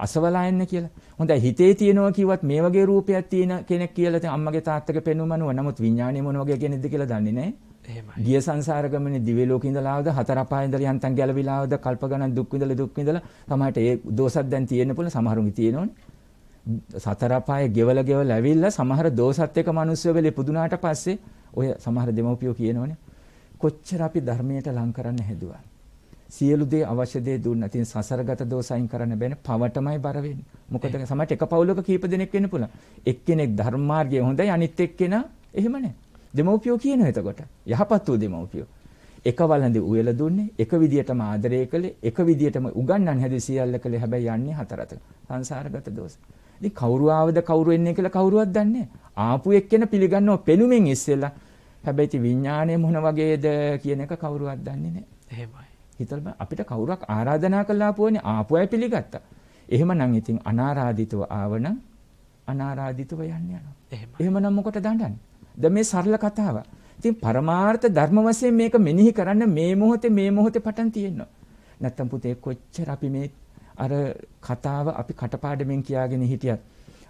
අසවලා එන්න කියලා. හොඳයි හිතේ තියෙනවා කිව්වත් මේ වගේ රූපයක් තියෙන කෙනෙක් කියලා දැන් අම්මගේ තාත්තගේ පෙනුම අනුව. නමුත් විඥාණය මොන වගේ කෙනෙක්ද කියලා දන්නේ නෑ. එහෙමයි. ගිය සංසාර ගමනේ දිව්‍ය ලෝකේ ඉඳලාවද හතර අපායේ ඉඳලා යන්තම් ගැලවිලාවද කල්ප ගණන් දුක් විඳලා දුක් විඳලා තමයි ඒ දෝෂත් දැන් තියෙන්න පුළුවන් සමහරුන්ගේ තියෙනෝනේ. සතර පායේ ගෙවල ගෙවල ඇවිල්ලා සමහර දෝසත් එක මිනිස්සු වෙලේ පුදුනාට පස්සේ ඔය සමහර දෙමව්පියෝ කියනෝනේ කොච්චර අපි ධර්මයට ලං කරන්න හැදුවා සියලු දේ අවශ්‍ය දේ දුන්නා. තින් සසරගත දෝසයින් කරන්න බෑනේ. පවටමයි බර වෙන්නේ. මොකද සමහර එක පවුලක කීප දෙනෙක් වෙන්න පුළුවන්. එක්කෙනෙක් ධර්මාර්ගයේ හොඳයි අනිත් එක්කෙනා එහෙම නැහැ. දෙමව්පියෝ කියනවා එතකොට. යහපත් වූ දෙමව්පියෝ. එකවලඳ උයලා දුන්නේ, එක විදියටම ආදරය කළේ, එක විදියටම උගන්වන්න හැදී සියල්ල කළේ හැබැයි යන්නේ හතරත. සංසාරගත දෝෂ. ඉතින් කවුරු ආවද කවුරු එන්නේ කියලා කවුරුවත් දන්නේ ආපු එක්කෙන පිළිගන්නව පෙනුමින් ඉස්සෙල්ලා. හැබැයි ති විඥාණය මොන වගේද කියන එක කවුරුවත් දන්නේ නැහැ. එහෙමයි. හිතල අපිට කවුරක් ආරාධනා කළා පෝනේ ආපු අය පිළිගත්තා. එහෙමනම් ඉතින් අනාරාධිතව ආවනම් අනාරාධිතව යන්න යනවා. එහෙමනම් මොකට දඬන්නේ? ද මේ සරල කතාව. ඉතින් පරමාර්ථ ධර්ම වශයෙන් මේක මෙනෙහි කරන්න මේ මොහොතේ මේ මොහොතේ පටන් තියෙනවා. නැත්තම් පුතේ කොච්චර අපි මේ අර කතාව අපි කටපාඩමින් කියාගෙන හිටියත්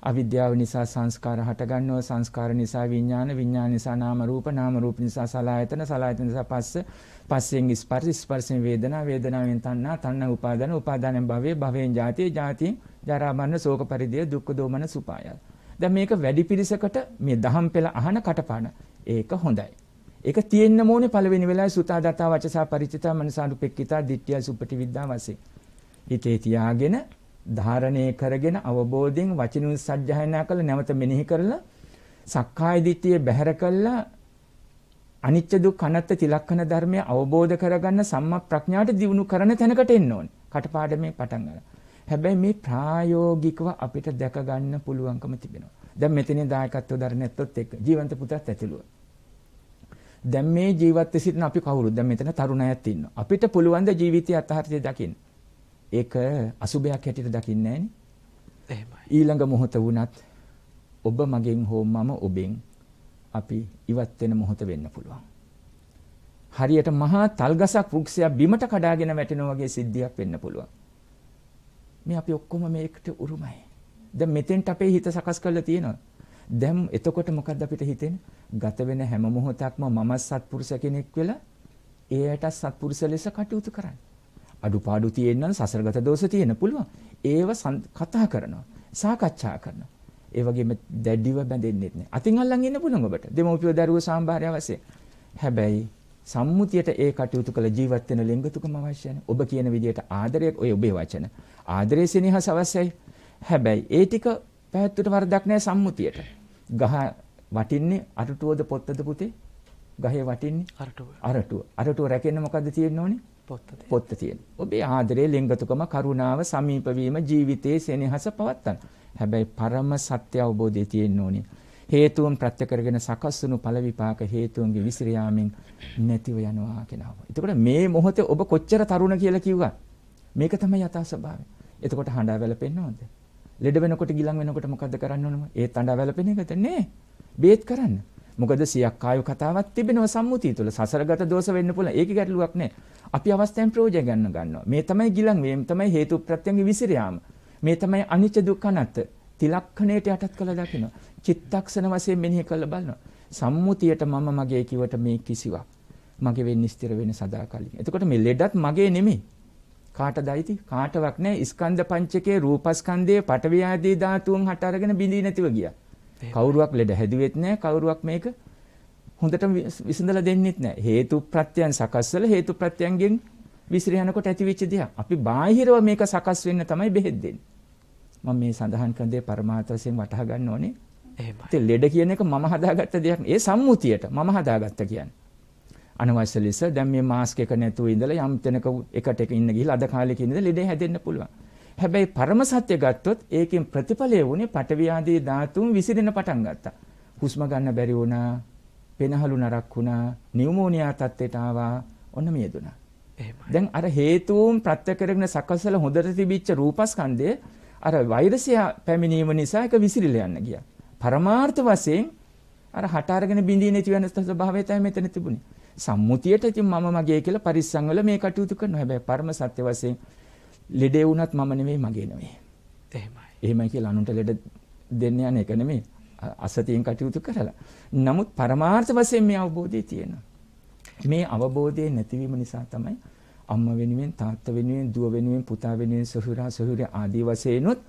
අවිද්‍යාව නිසා සංස්කාර හටගන්නවා සංස්කාර නිසා විඥාන විඥාන නිසා නාම රූප නාම රූප නිසා සලආයතන සලආයතන නිසා පස්ස පස්සෙන් ස්පර්ශ ස්පර්ශයෙන් වේදනා වේදනාවෙන් තණ්හා තණ්හා උපාදාන උපාදානෙන් භවයේ භවයෙන් ජාතිය ජාතියෙන් ජරා මරණ ශෝක පරිදේ දුක්ඛ දෝමන සුපායයි දැන් මේක වැඩි පිරිසකට මේ දහම් පෙළ අහන කටපාඩම් ඒක හොඳයි. ඒක තියෙන්න ඕනේ පළවෙනි වෙලාවේ සුතා දතා වචසා ಪರಿචිතා මනසානුපෙක්කිතා දිට්ඨිය සුපටි විද්‍යා වශයෙන්. හිතේ තියාගෙන ධාරණය කරගෙන අවබෝධයෙන් වචිනුත් සජ්ජායනා කළ නැවත මෙනෙහි කරලා සක්කාය දිට්ඨිය බැහැර කළා අනිත්‍ය දුක් අනත්ත් තිලක්කන ධර්මය අවබෝධ කරගන්න සම්මා ප්‍රඥාවට දියුණු කරන තැනකට එන්න ඕනේ. කටපාඩමේ පටන් ගන්න. හැබැයි මේ ප්‍රායෝගිකව අපිට දැක ගන්න පුළුවන්කම තිබෙනවා. දැන් මෙතනින් දායකත්ව දරන ඇත්තොත් එක්ක ජීවන්ත පුතත් ඇතුළුව. දැන් මේ ජීවත් වෙසිටින අපි කවුරුද? දැන් මෙතන තරුණ අයත් ඉන්නවා. අපිට පුළුවන් ද ජීවිතයේ අත්හරිතය දකින්න. ඒක අසුබයක් හැටියට දකින්නේ නැහනේ. ඊළඟ මොහොත වුණත් ඔබ මගෙන් හෝ මම ඔබෙන් අපි ඉවත් වෙන මොහොත වෙන්න පුළුවන්. හරියට මහා තල්ගසක් වෘක්ෂයක් බිමට කඩාගෙන වැටෙනා වගේ සිද්ධියක් වෙන්න පුළුවන්. මේ අපි ඔක්කොම මේකට උරුමයි. දැන් මෙතෙන්ට අපේ හිත සකස් කරලා තියෙනවා. දැන් එතකොට මොකද්ද අපිට හිතෙන්නේ? ගත වෙන හැම මොහොතක්ම මම සත්පුරුෂ කෙනෙක් වෙලා ඒයට සත්පුරුෂ ලෙස කටයුතු කරන්න. අඩුපාඩු තියෙනවා සසරගත දෝෂ තියෙන පුළුවන්. ඒව කතා කරනවා. සාකච්ඡා කරනවා. ඒ වගේම දැඩිව බැඳෙන්නෙත් නෑ. අතින් අල්ලන් ඉන්න පුළුවන් ඔබට. දෙමෝපිය දරුවෝ සාම්භාරය අවශ්‍ය. හැබැයි සම්මුතියට ඒ කටයුතු කළ ජීවත් වෙන ලිංගතුකම අවශ්‍යයි. ඔබ කියන විදිහට ආදරය ඔය ඔබේ වචන. ආදරයේ සෙනෙහස අවශ්‍යයි. හැබැයි ඒ ටික පැහැත්තුට වරදක් නෑ සම්මුතියට. ගහ වටින්නේ අරටුවද පොත්තද පුතේ? ගහේ වටින්නේ අරටුව. අරටුව. අරටුව රැකෙන්න මොකද්ද තියෙන්න ඕනේ? පොත්ත. පොත්ත තියෙන. ඔබේ ආදරයේ ලිංගතුකම කරුණාව සමීප වීම ජීවිතයේ සෙනෙහස පවත්තන. හැබැයි පරම සත්‍ය අවබෝධය තියෙන්න ඕනේ. හේතුන් ප්‍රත්‍ය කරගෙන සකස් වුණු ඵල විපාක හේතුන්ගේ විසිර යාමෙන් නැතිව යනවා කියනවා. එතකොට මේ මොහොතේ ඔබ කොච්චර තරුණ කියලා කිව්වත් මේක තමයි යථා ස්වභාවය. එතකොට හඬා වැළපෙන්නවද? ලෙඩ වෙනකොට ගිලන් වෙනකොට මොකද්ද කරන්න ඕනම? ඒත් හඬා වැළපෙන එකද නේ. බේත් කරන්න. මොකද සියක් ආයු කතාවක් තිබෙනවා සම්මුතිය තුළ සසරගත දෝෂ වෙන්න පුළුවන්. ඒකේ ගැටලුවක් නැහැ. අපි අවස්ථෙන් ප්‍රයෝජන ගන්න ගන්නවා. මේ තමයි ගිලන් මේ තමයි හේතු ප්‍රත්‍යයන්ගේ විසිර යාම. මේ තමයි අනිත්‍ය දුක්ඛ අනාත්ම. තිලක්ෂණයට යටත් කළ දකිනවා. චිත්තක්ෂණ වශයෙන් මෙනෙහි කරලා බලනවා. සම්මුතියට මම මගේ කිවට මේ කිසිවක්. මගේ වෙන්නේ ස්ථිර වෙන සදාකාලික. එතකොට මේ ලෙඩත් මගේ නෙමෙයි. කාටද අයිති? කාටවක් නැහැ. ස්කන්ධ පංචකයේ රූපස්කන්ධයේ පටවිය ආදී ධාතුන් හට අරගෙන බිඳී නැතිව ගියා. කවුරුවක් ලෙඩ හැදුවෙත් නැහැ. කවුරුවක් මේක හොඳට විසඳලා දෙන්නෙත් නැහැ. හේතු ප්‍රත්‍යයන් සකස්සල හේතු ප්‍රත්‍යයන්ගෙන් විසිර යනකොට ඇතිවෙච්ච දෙයක්. අපි බාහිරව මේක සකස් වෙන්න තමයි බෙහෙත් දෙන්නේ. මම මේ සඳහන් කරන දේ පරමාර්ථ වශයෙන් වටහා ගන්න ඕනේ. එහෙමයි. ඉතින් ලෙඩ කියන එක මම හදාගත්ත දෙයක්. ඒ සම්මුතියට මම හදාගත්ත කියන්නේ. අනවශ්‍ය ලෙස දැන් මේ මාස්ක් එක නැතුව ඉඳලා යම් තැනක එකට එක ඉන්න ගිහිල්ලා අද කාලේ කියන දේ ලෙඩේ හැදෙන්න පුළුවන්. හැබැයි පරම සත්‍ය ගත්තොත් ඒකෙන් ප්‍රතිඵලය වුණේ පටවි ආදී ධාතුන් විසිරෙන පටන් ගත්තා. හුස්ම ගන්න බැරි වුණා, පෙනහළු නරක් වුණා, නියුමෝනියා තත්ත්වයට ආවා, ඔන්න මියදුණා. එහෙමයි. දැන් අර හේතුන් ප්‍රත්‍ය කරගෙන සකසල හොඳට තිබිච්ච රූපස්කන්ධය අර වෛරසය පැමිණීම නිසා ඒක විසිරිලා යන්න ගියා. පරමාර්ථ වශයෙන් අර හට අරගෙන බින්දී නැති වෙන ස්වභාවය තමයි මෙතන තිබුණේ. සම්මුතියට ඉතින් මම මගේ කියලා පරිස්සම් වල මේ කටයුතු කරනවා. හැබැයි පරම සත්‍ය වශයෙන් ලෙඩේ වුණත් මම නෙමෙයි මගේ නෙමෙයි. එහෙමයි. එහෙමයි කියලා අනුන්ට ලෙඩ දෙන්න යන එක නෙමෙයි. අසතියෙන් කටයුතු කරලා. නමුත් පරමාර්ථ වශයෙන් මේ අවබෝධය තියෙනවා. මේ අවබෝධය නැතිවීම නිසා තමයි අම්මා වෙනුවෙන් තාත්තා වෙනුවෙන් දුව වෙනුවෙන් පුතා වෙනුවෙන් සොහොරා සොහොරිය ආදී වශයෙන්ුත්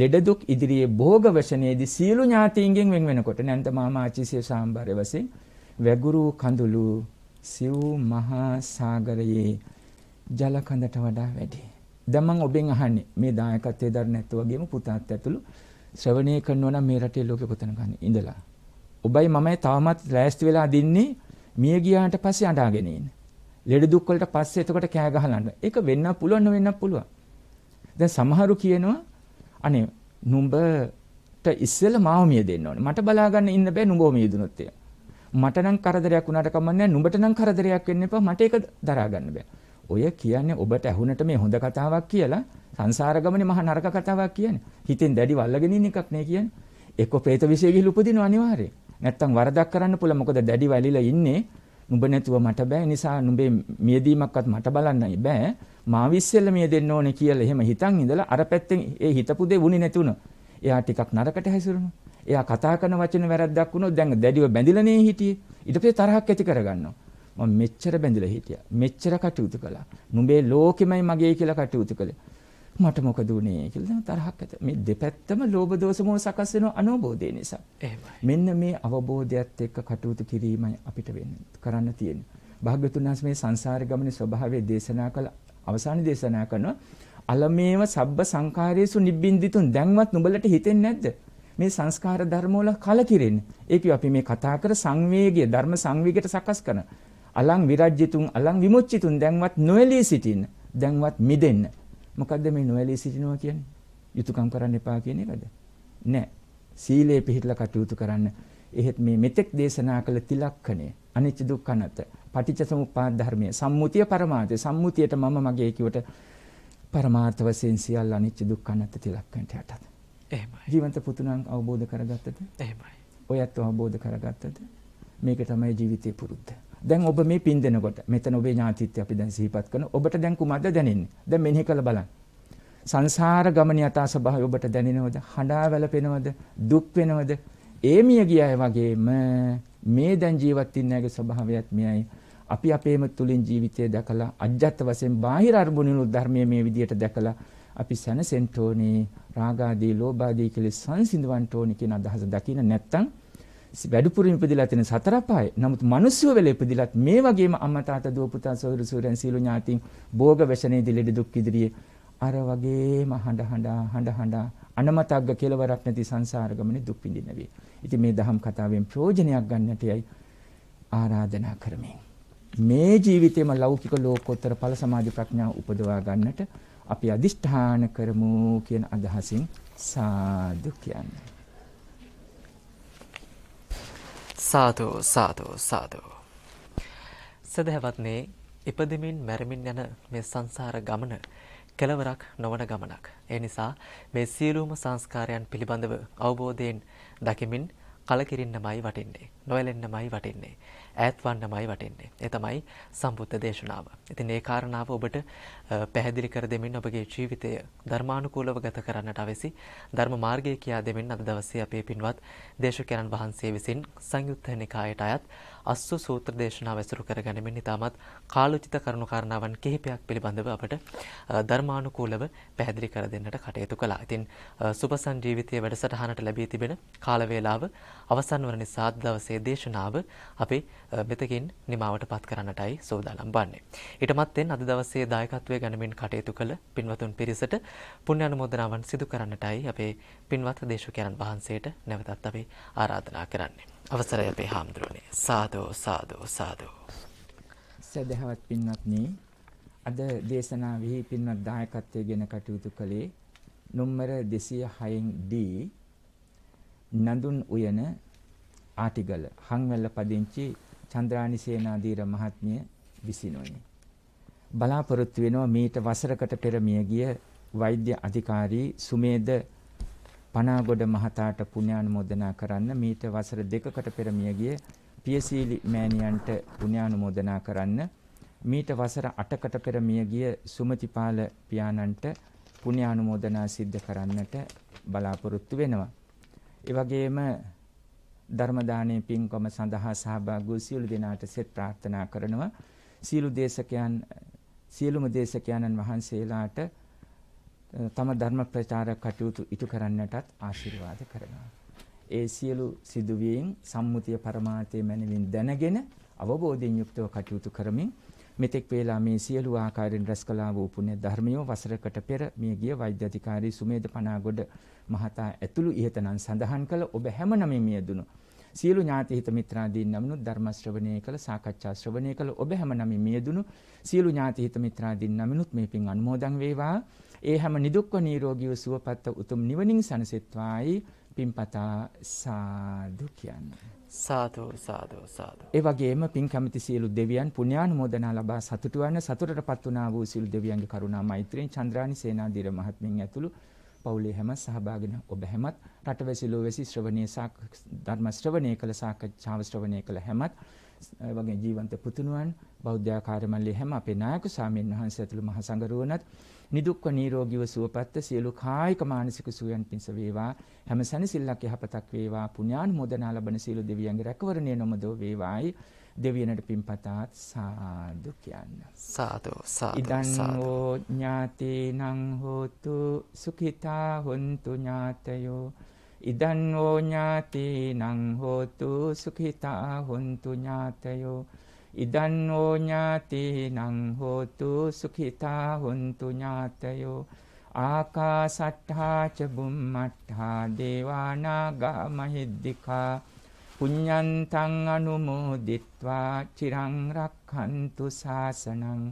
ලෙඩ දුක් ඉදිරියේ භෝග වශනේදී සියලු ඥාතීන්ගෙන් වෙන් වෙනකොට නැන්ත මාමා ආචිසිය සාම්බාරය වශයෙන් වැගුරු කඳුළු සිව් මහා සාගරයේ ජල කඳට වඩා වැඩි. දැන් මම ඔබෙන් අහන්නේ මේ දායකත්වයේ දර නැත්තු වගේම පුතාත් ඇතුළු ශ්‍රවණය කරනවා නම් මේ රටේ ලෝකෙ කොතනක ඉඳලා. ඔබයි මමයි තවමත් ලෑස්ති වෙලා දින්නේ මිය ගියාට පස්සේ අඬාගෙන ඉන්නේ. ලෙඩ දුක් වලට පස්සේ එතකොට කෑ ගහලන්න. ඒක වෙන්න පුළුවන් නොවෙන්න පුළුවන්. දැන් සමහරු කියනවා අනේ නුඹට ඉස්සෙල්ලා මාව මිය දෙන්න ඕනේ. මට බලාගන්න ඉන්න බෑ නුඹව මියදුනොත් එයා. මට නම් කරදරයක් වුණාට කමන්නේ නුඹට නම් කරදරයක් වෙන්න එපා. මට ඒක දරා ගන්න බෑ. ඔය කියන්නේ ඔබට ඇහුනට මේ හොඳ කතාවක් කියලා සංසාර ගමනේ මහා නරක කතාවක් කියන්නේ. හිතෙන් දැඩි වල්ලගෙන ඉන්න එකක් නේ කියන්නේ. එක්ක പ്രേත විශේෂ ගිහිලු උපදිනව අනිවාර්යයෙන්. නැත්තම් වරදක් කරන්න පුළුවන්. මොකද දැඩි වැලිලා ඉන්නේ නුඹ නැතුව මට බෑ නිසා නුඹේ මියදීමක්වත් මට බලන්න බෑ මා විශ්ෙල්ල මිය දෙන්න ඕනේ කියලා එහෙම හිතන් ඉඳලා අර පැත්තෙන් ඒ හිතපු දේ වුණේ නැතුණා. එයා ටිකක් නරකට හැසිරුණා. එයා කතා කරන වචන වැරද්දක් වුණොත් දැන් දැඩිව බැඳිලා නේ හිටියේ. ඊට පස්සේ තරහක් ඇති කරගන්නවා. මම මෙච්චර බැඳිලා හිටියා. මෙච්චර කටයුතු කළා. නුඹේ ලෝකෙමයි මගේ කියලා කටයුතු කළේ. මට මොකද උනේ කියලා තමයි තරහක් ඇත. මේ දෙපැත්තම ලෝභ දෝෂ මොහ සකස් වෙන අනෝබෝධය නිසා. එහෙමයි. මෙන්න මේ අවබෝධයත් එක්ක කටයුතු කිරීමයි අපිට වෙන්නේ කරන්න තියෙන්නේ. භාග්‍යතුන් වහන්සේ මේ සංසාරේ ගමනේ ස්වභාවය දේශනා කළ අවසාන දේශනා කරනවා. අලමේව සබ්බ සංඛාරයේසු නිබ්බින්දිතුන් දැන්වත් නුඹලට හිතෙන්නේ නැද්ද? මේ සංස්කාර ධර්ම වල කලකිරෙන්නේ. ඒක අපි මේ කතා කර සංවේගය ධර්ම සංවේගයට සකස් කරන. අලං විරජ්‍යතුන් අලං විමුච්චිතුන් දැන්වත් නොඇලී සිටින්න. දැන්වත් මිදෙන්න. මොකද්ද මේ නොඇලී සිටිනවා කියන්නේ? යුතුයකම් කරන්න එපා කියන එකද? නෑ. සීලය පිළිහිట్లా කටයුතු කරන්න. එහෙත් මේ මෙතෙක් දේශනා කළ තිලක්කණය අනිච්ච දුක්ඛ නැත. පටිච්ච සමුප්පාද ධර්මයේ සම්මුතිය පරමාර්ථය. සම්මුතියට මම මගේ කියවට පරමාර්ථ වශයෙන් සියල්ල අනිච්ච දුක්ඛ නැත තිලක්කණයට යටත්. එහෙමයි. ජීවන්ත පුතුණන් අවබෝධ කරගත්තද? එහෙමයි. ඔයත් අවබෝධ කරගත්තද? මේක තමයි ජීවිතේ පුරුද්ද. දැන් ඔබ මේ පින් දෙනකොට මෙතන ඔබේ ඥාතිත්‍ය අපි දැන් සිහිපත් කරන ඔබට දැන් කුමක්ද දැනෙන්නේ? දැන් මෙනෙහි කරලා බලන්න. සංසාර ගමන යථා ස්වභාවය ඔබට දැනෙනවද? හඬා වැළපෙනවද? දුක් වෙනවද? ඒ මිය ගියාය වගේම මේ දැන් ජීවත් ඉන්න ඇගේ ස්වභාවයත් මෙයයි. අපි අපේම තුලින් ජීවිතය දැකලා අජ්ජත් වශයෙන් බාහිර අරමුණු ධර්මයේ මේ විදියට දැකලා අපි සැනසෙන්න ඕනේ රාගාදී, ලෝභාදී කියලා සංසිඳවන්න ඕනේ කියන අදහස දකින්න නැත්නම් වැඩිපුරින් ඉපදිලා තියෙන සතර පාය. නමුත් මිනිස්සු වෙල ඉපදිලත් මේ වගේම අම්මා තාත්තා දුව පුතා සොයුරු සොයුරන් සීළු ඥාතීන් භෝග වැෂණේ දිලෙඩ දුක් ඉදිරියේ අර වගේම හඬ හඬ හඬ හඬ අනමතග්ග කියලා වරක් නැති සංසාර ගමනේ දුක් විඳින්න වේ. ඉතින් මේ දහම් කතාවෙන් ප්‍රයෝජනයක් ගන්නට යයි ආරාධනා කරමින් මේ ජීවිතේම ලෞකික ලෝකෝත්තර ඵල සමාධි ප්‍රඥා උපදවා ගන්නට අපි අදිෂ්ඨාන කරමු කියන අදහසින් සාදු කියන්නේ සාතෝ සාතෝ සාතෝ. සදහැවත්නේ ඉපදමින් මැරමින් යන මේ සංසාර ගමන කෙලවරක් නොවන ගමනක්. ඒ නිසා මේ සියලුම සංස්කාරයන් පිළිබඳව අවබෝධයෙන් දකිමින් කලකිරින්නමයි වටින්නේ. නොයලෙන්නමයි වටින්නේ. ඈත්වන්නමයි වටින්නේ. ඒ තමයි සම්බුද්ධ දේශනාව. ඉතින් ඒ කාරණාව ඔබට පැහැදිලි කර දෙමින් ඔබගේ ජීවිතය ධර්මානුකූලව ගත කරන්නට අවැසි ධර්ම මාර්ගය කියා දෙමින් අද දවසේ අපේ පින්වත් දේශකයන්න් වහන්සේ විසින් සංයුත්ත නිකායට අයත් අස්සු සූත්‍ර දේශනාව ඇසුරු කර ගැනීමෙන් ඉතාමත් කාලෝචිත කරුණු කාරණාවන් කිහිපයක් පිළිබඳව අපට ධර්මානුකූලව පැහැදිලි කර දෙන්නට කටයුතු කළා. ඉතින් සුබසන් ජීවිතයේ වැඩසටහනට ලැබී තිබෙන කාල වේලාව අවසන් වන නිසා දවසේ වහන්සේ දේශනාව අපි මෙතකින් නිමාවට පත් කරන්නටයි සෝදානම් වන්නේ. ඊටමත්ෙන් අද දවසේ දායකත්වය ගැනමින් කටයුතු කළ පින්වතුන් පිරිසට පුණ්‍ය අනුමෝදනාවන් සිදු කරන්නටයි අපේ පින්වත් දේශකයන් වහන්සේට නැවතත් අපි ආරාධනා කරන්නේ. අවසරය අපේ හාමුදුරනේ. සාදෝ සාදෝ සාදෝ. සදහවත් පින්වත්නි අද දේශනාවෙහි පින්වත් දායකත්වය ගැන කටයුතු කළේ නොම්මර 206න් D නඳුන් උයන ආටිගල හංවැල්ල පදිංචි චන්ද්‍රානි සේනාධීර මහත්මිය විසිනුවනි. බලාපොරොත්තු වෙනවා මීට වසරකට පෙර මිය ගිය වෛද්‍ය අධිකාරී සුමේද පනාගොඩ මහතාට පුණ්‍යානුමෝදනා කරන්න මීට වසර දෙකකට පෙර මිය ගිය පියසීලි මෑණියන්ට පුණ්‍යානුමෝදනා කරන්න මීට වසර 8කට පෙර මිය ගිය සුමතිපාල පියාණන්ට පුණ්‍යානුමෝදනා සිද්ධ කරන්නට බලාපොරොත්තු වෙනවා. ඒ වගේම ධර්ම දානයේ පින්කම සඳහා සහභාගී වූ සියලු දෙනාට සෙත් ප්‍රාර්ථනා කරනවා. සියලු දේශකයන් සියලුම දේශකයන්න් වහන්සේලාට තම ධර්ම ප්‍රචාර කටයුතු ඉටු කරන්නටත් ආශිර්වාද කරනවා. ඒ සියලු සිදුවීම් සම්මුතිය පරමාර්ථයේ මැනවින් දැනගෙන අවබෝධයෙන් යුක්තව කටයුතු කරමින් මෙතෙක් වේලා මේ සියලු ආකාරයෙන් රැස් කළා වූ පුණ්‍ය ධර්මියෝ වසරකට පෙර මිය ගිය වෛද්‍ය අධිකාරී සුමේද පනාගොඩ මහතා ඇතුළු ඉහතනම් සඳහන් කළ ඔබ හැම නමින් මියදුණු සියලු ඥාති හිත මිත්‍රාදීන් නම්නුත් ධර්ම ශ්‍රවණය කළ සාකච්ඡා ශ්‍රවණය කළ ඔබ හැම නමින් මියදුණු සියලු ඥාති හිත මිත්‍රාදීන් නම්නුත් මේ පින් අනුමෝදන් වේවා ඒ හැම නිදුක්ව නිරෝගීව සුවපත් උතුම් නිවනින් සනසෙත්වායි පින්පතා සාදු කියන්නේ සාදු සාදු සාදු. ඒ වගේම පින් කැමති සියලු දෙවියන් පුණ්‍යානුමෝදනා ලබා සතුටු වන සතුටටපත් වුණා වූ සියලු දෙවියන්ගේ කරුණා මෛත්‍රියෙන් චන්ද්‍රානි සේනාධීර මහත්මියන් ඇතුළු පවුලේ හැම සහභාගින ඔබ හැමත් රටවැසි ලෝවැසි ශ්‍රවණීය ධර්ම ශ්‍රවණය කළ සාකච්ඡාව ශ්‍රවණය කළ හැමත් වගේ ජීවන්ත පුතුණුවන් බෞද්ධ ආකාරමල්ලේ හැම අපේ නායක සාමීන් වහන්සේ ඇතුළු මහ සංඝරුවනත් නිදුක්ව නිරෝගීව සුවපත්ව සියලු කායික මානසික සුවයන් පිණිස වේවා හැම සැනසෙල්ලක් යහපතක් වේවා පුණ්‍යානුමෝදනා ලබන සියලු දෙවියන්ගේ රැකවරණය නොමදෝ වේවායි දෙවියනට පින්පතාත් සාදු කියන්න සාදු ඉදන්නෝ ඥාතිනං හෝතු සුඛිතා හොන්තු ඥාතයෝ ඉදන්නෝ ඥාතිනං හෝතු සුඛිතා හොන්තු ඥාතයෝ ඉදන්නෝ ඥාතීනං හෝතු සුඛිතා හොන්තු ඥාතයෝ ආකාසට්ඨා ච බුම්මට්ඨා දේවානාගා මහිද්దికා පුඤ්ඤන්තං අනුමෝදිත්වා චිරං රක්ඛන්තු සාසනං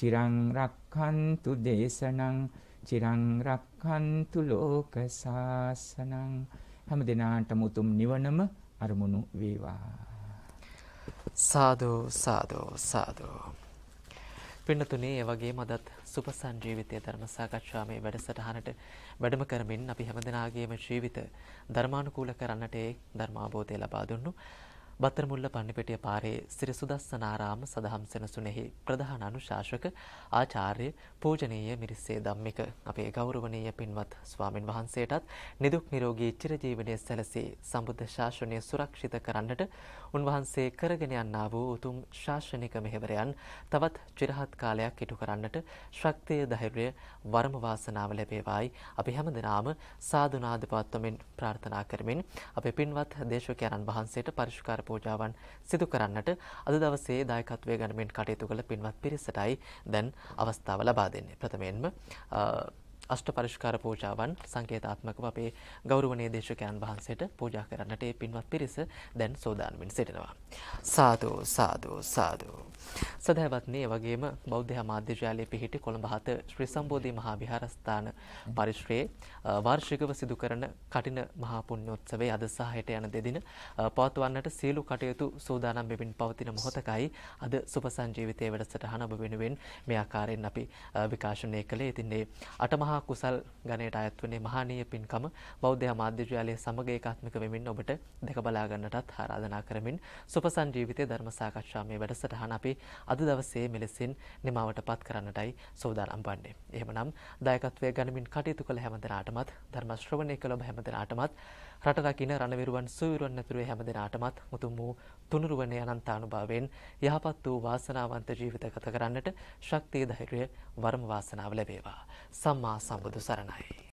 චිරං රක්ඛන්තු දේශනං චිරං රක්ඛන්තු ලෝක සාසනං හැම දිනාටම උතුම් නිවනම අරමුණු වේවා සාදු සාදු සාදු පින්නතුනේ ඒ වගේම අදත් සුපසන් ජීවිතය ධර්ම සාකච්ඡාවේ වැඩසටහනට වැඩම කරමින් අපි හැමදෙනාගේම ජීවිත ධර්මානුකූල කරන්නට ඒ ධර්මාබෝධය ලබා දුන්නු බත්තරමුල්ල පන්නිපෙටිය පාරේ සිරි සුදස්සනාරාම සදහම් සෙනසුනෙහි ප්‍රධාන අනුශාසක ආචාර්ය පූජනීය මිරිස්සේ ධම්මික අපේ ගෞරවනීය පින්වත් ස්වාමින් වහන්සේටත් නිදුක් නිරෝගී චිරජීවනයේ සැලසී සම්බුද්ධ ශාසනය සුරක්ෂිත කරන්නට උන්වහන්සේ කරගෙන යන්නා වූ උතුම් ශාසනික මෙහෙවරයන් තවත් චිරහත් කාලයක් ඉටු කරන්නට ශක්තිය ධෛර්යය වර්ම වාසනාව ලැබේවායි අපි හැමදෙනාම සාදුනාද පවත්වමින් ප්‍රාර්ථනා කරමින් අපේ පින්වත් දේශකයන්න් වහන්සේට පරිශුකාර පූජාවන් සිදු කරන්නට අද දවසේ දායකත්වය ගණමින් කටයුතු කළ පින්වත් පිරිසටයි දැන් අවස්ථාව ලබා දෙන්නේ. ප්‍රථමයෙන්ම අෂ්ට පරිෂ්කාර පූජාවන් සංකේතාත්මකව අපේ ගෞරවනීය දේශකයන් වහන්සේට පූජා කරන්නට ඒ පින්වත් පිරිස දැන් සෝදානමින් සිටිනවා. සාදු සාදු සාදු සදහවත්නේ වගේම බෞද්ධ මාධ්‍යශාලය පිහිටි කොළඹ හත ශ්‍රී සම්බෝධි මහා විහාරස්ථාන පරිශ්‍රයේ වාර්ෂිකව සිදු කරන කටින මහා පුණ්‍යෝත්සවයේ අද සහයට යන දෙදින පවත්වන්නට සියලු කටයුතු සූදානම් වෙමින් පවතින මොහොතකයි අද සුබ සංජීවිතයේ වැඩසටහන ඔබ වෙනුවෙන් මේ ආකාරයෙන් අපි විකාශනය කළේ. ඉතින් මේ අටමහා කුසල් ගණයට අයත් වුණේ මහානීය පින්කම බෞද්ධ මාධ්‍යශාලය සමග ඒකාත්මක වෙමින් ඔබට දැක බලා ගන්නටත් ආරාධනා කරමින් සුප සංජීවිතයේ ධර්ම සාකච්ඡා මේ වැඩසටහන අපි අපි අද දවසේ මෙලෙසින් නිමාවට පත් කරන්නටයි සෝදානම් වන්නේ. එහෙමනම් දායකත්වය ගනිමින් කටයුතු කළ හැමදෙනාටමත් ධර්ම ශ්‍රවණය කළ ඔබ හැමදෙනාටමත් රට රකින්න රණවිරුවන් සුවිරුවන් නැතුරු හැමදෙනාටමත් මුතුම් වූ තුනුරුවන අනන්තානුභාවයෙන් යහපත් වූ වාසනාවන්ත ජීවිත ගත කරන්නට ශක්තිය ධෛර්යය වර්ම වාසනාව ලැබේවා. සම්මා සම්බුදු සරණයි.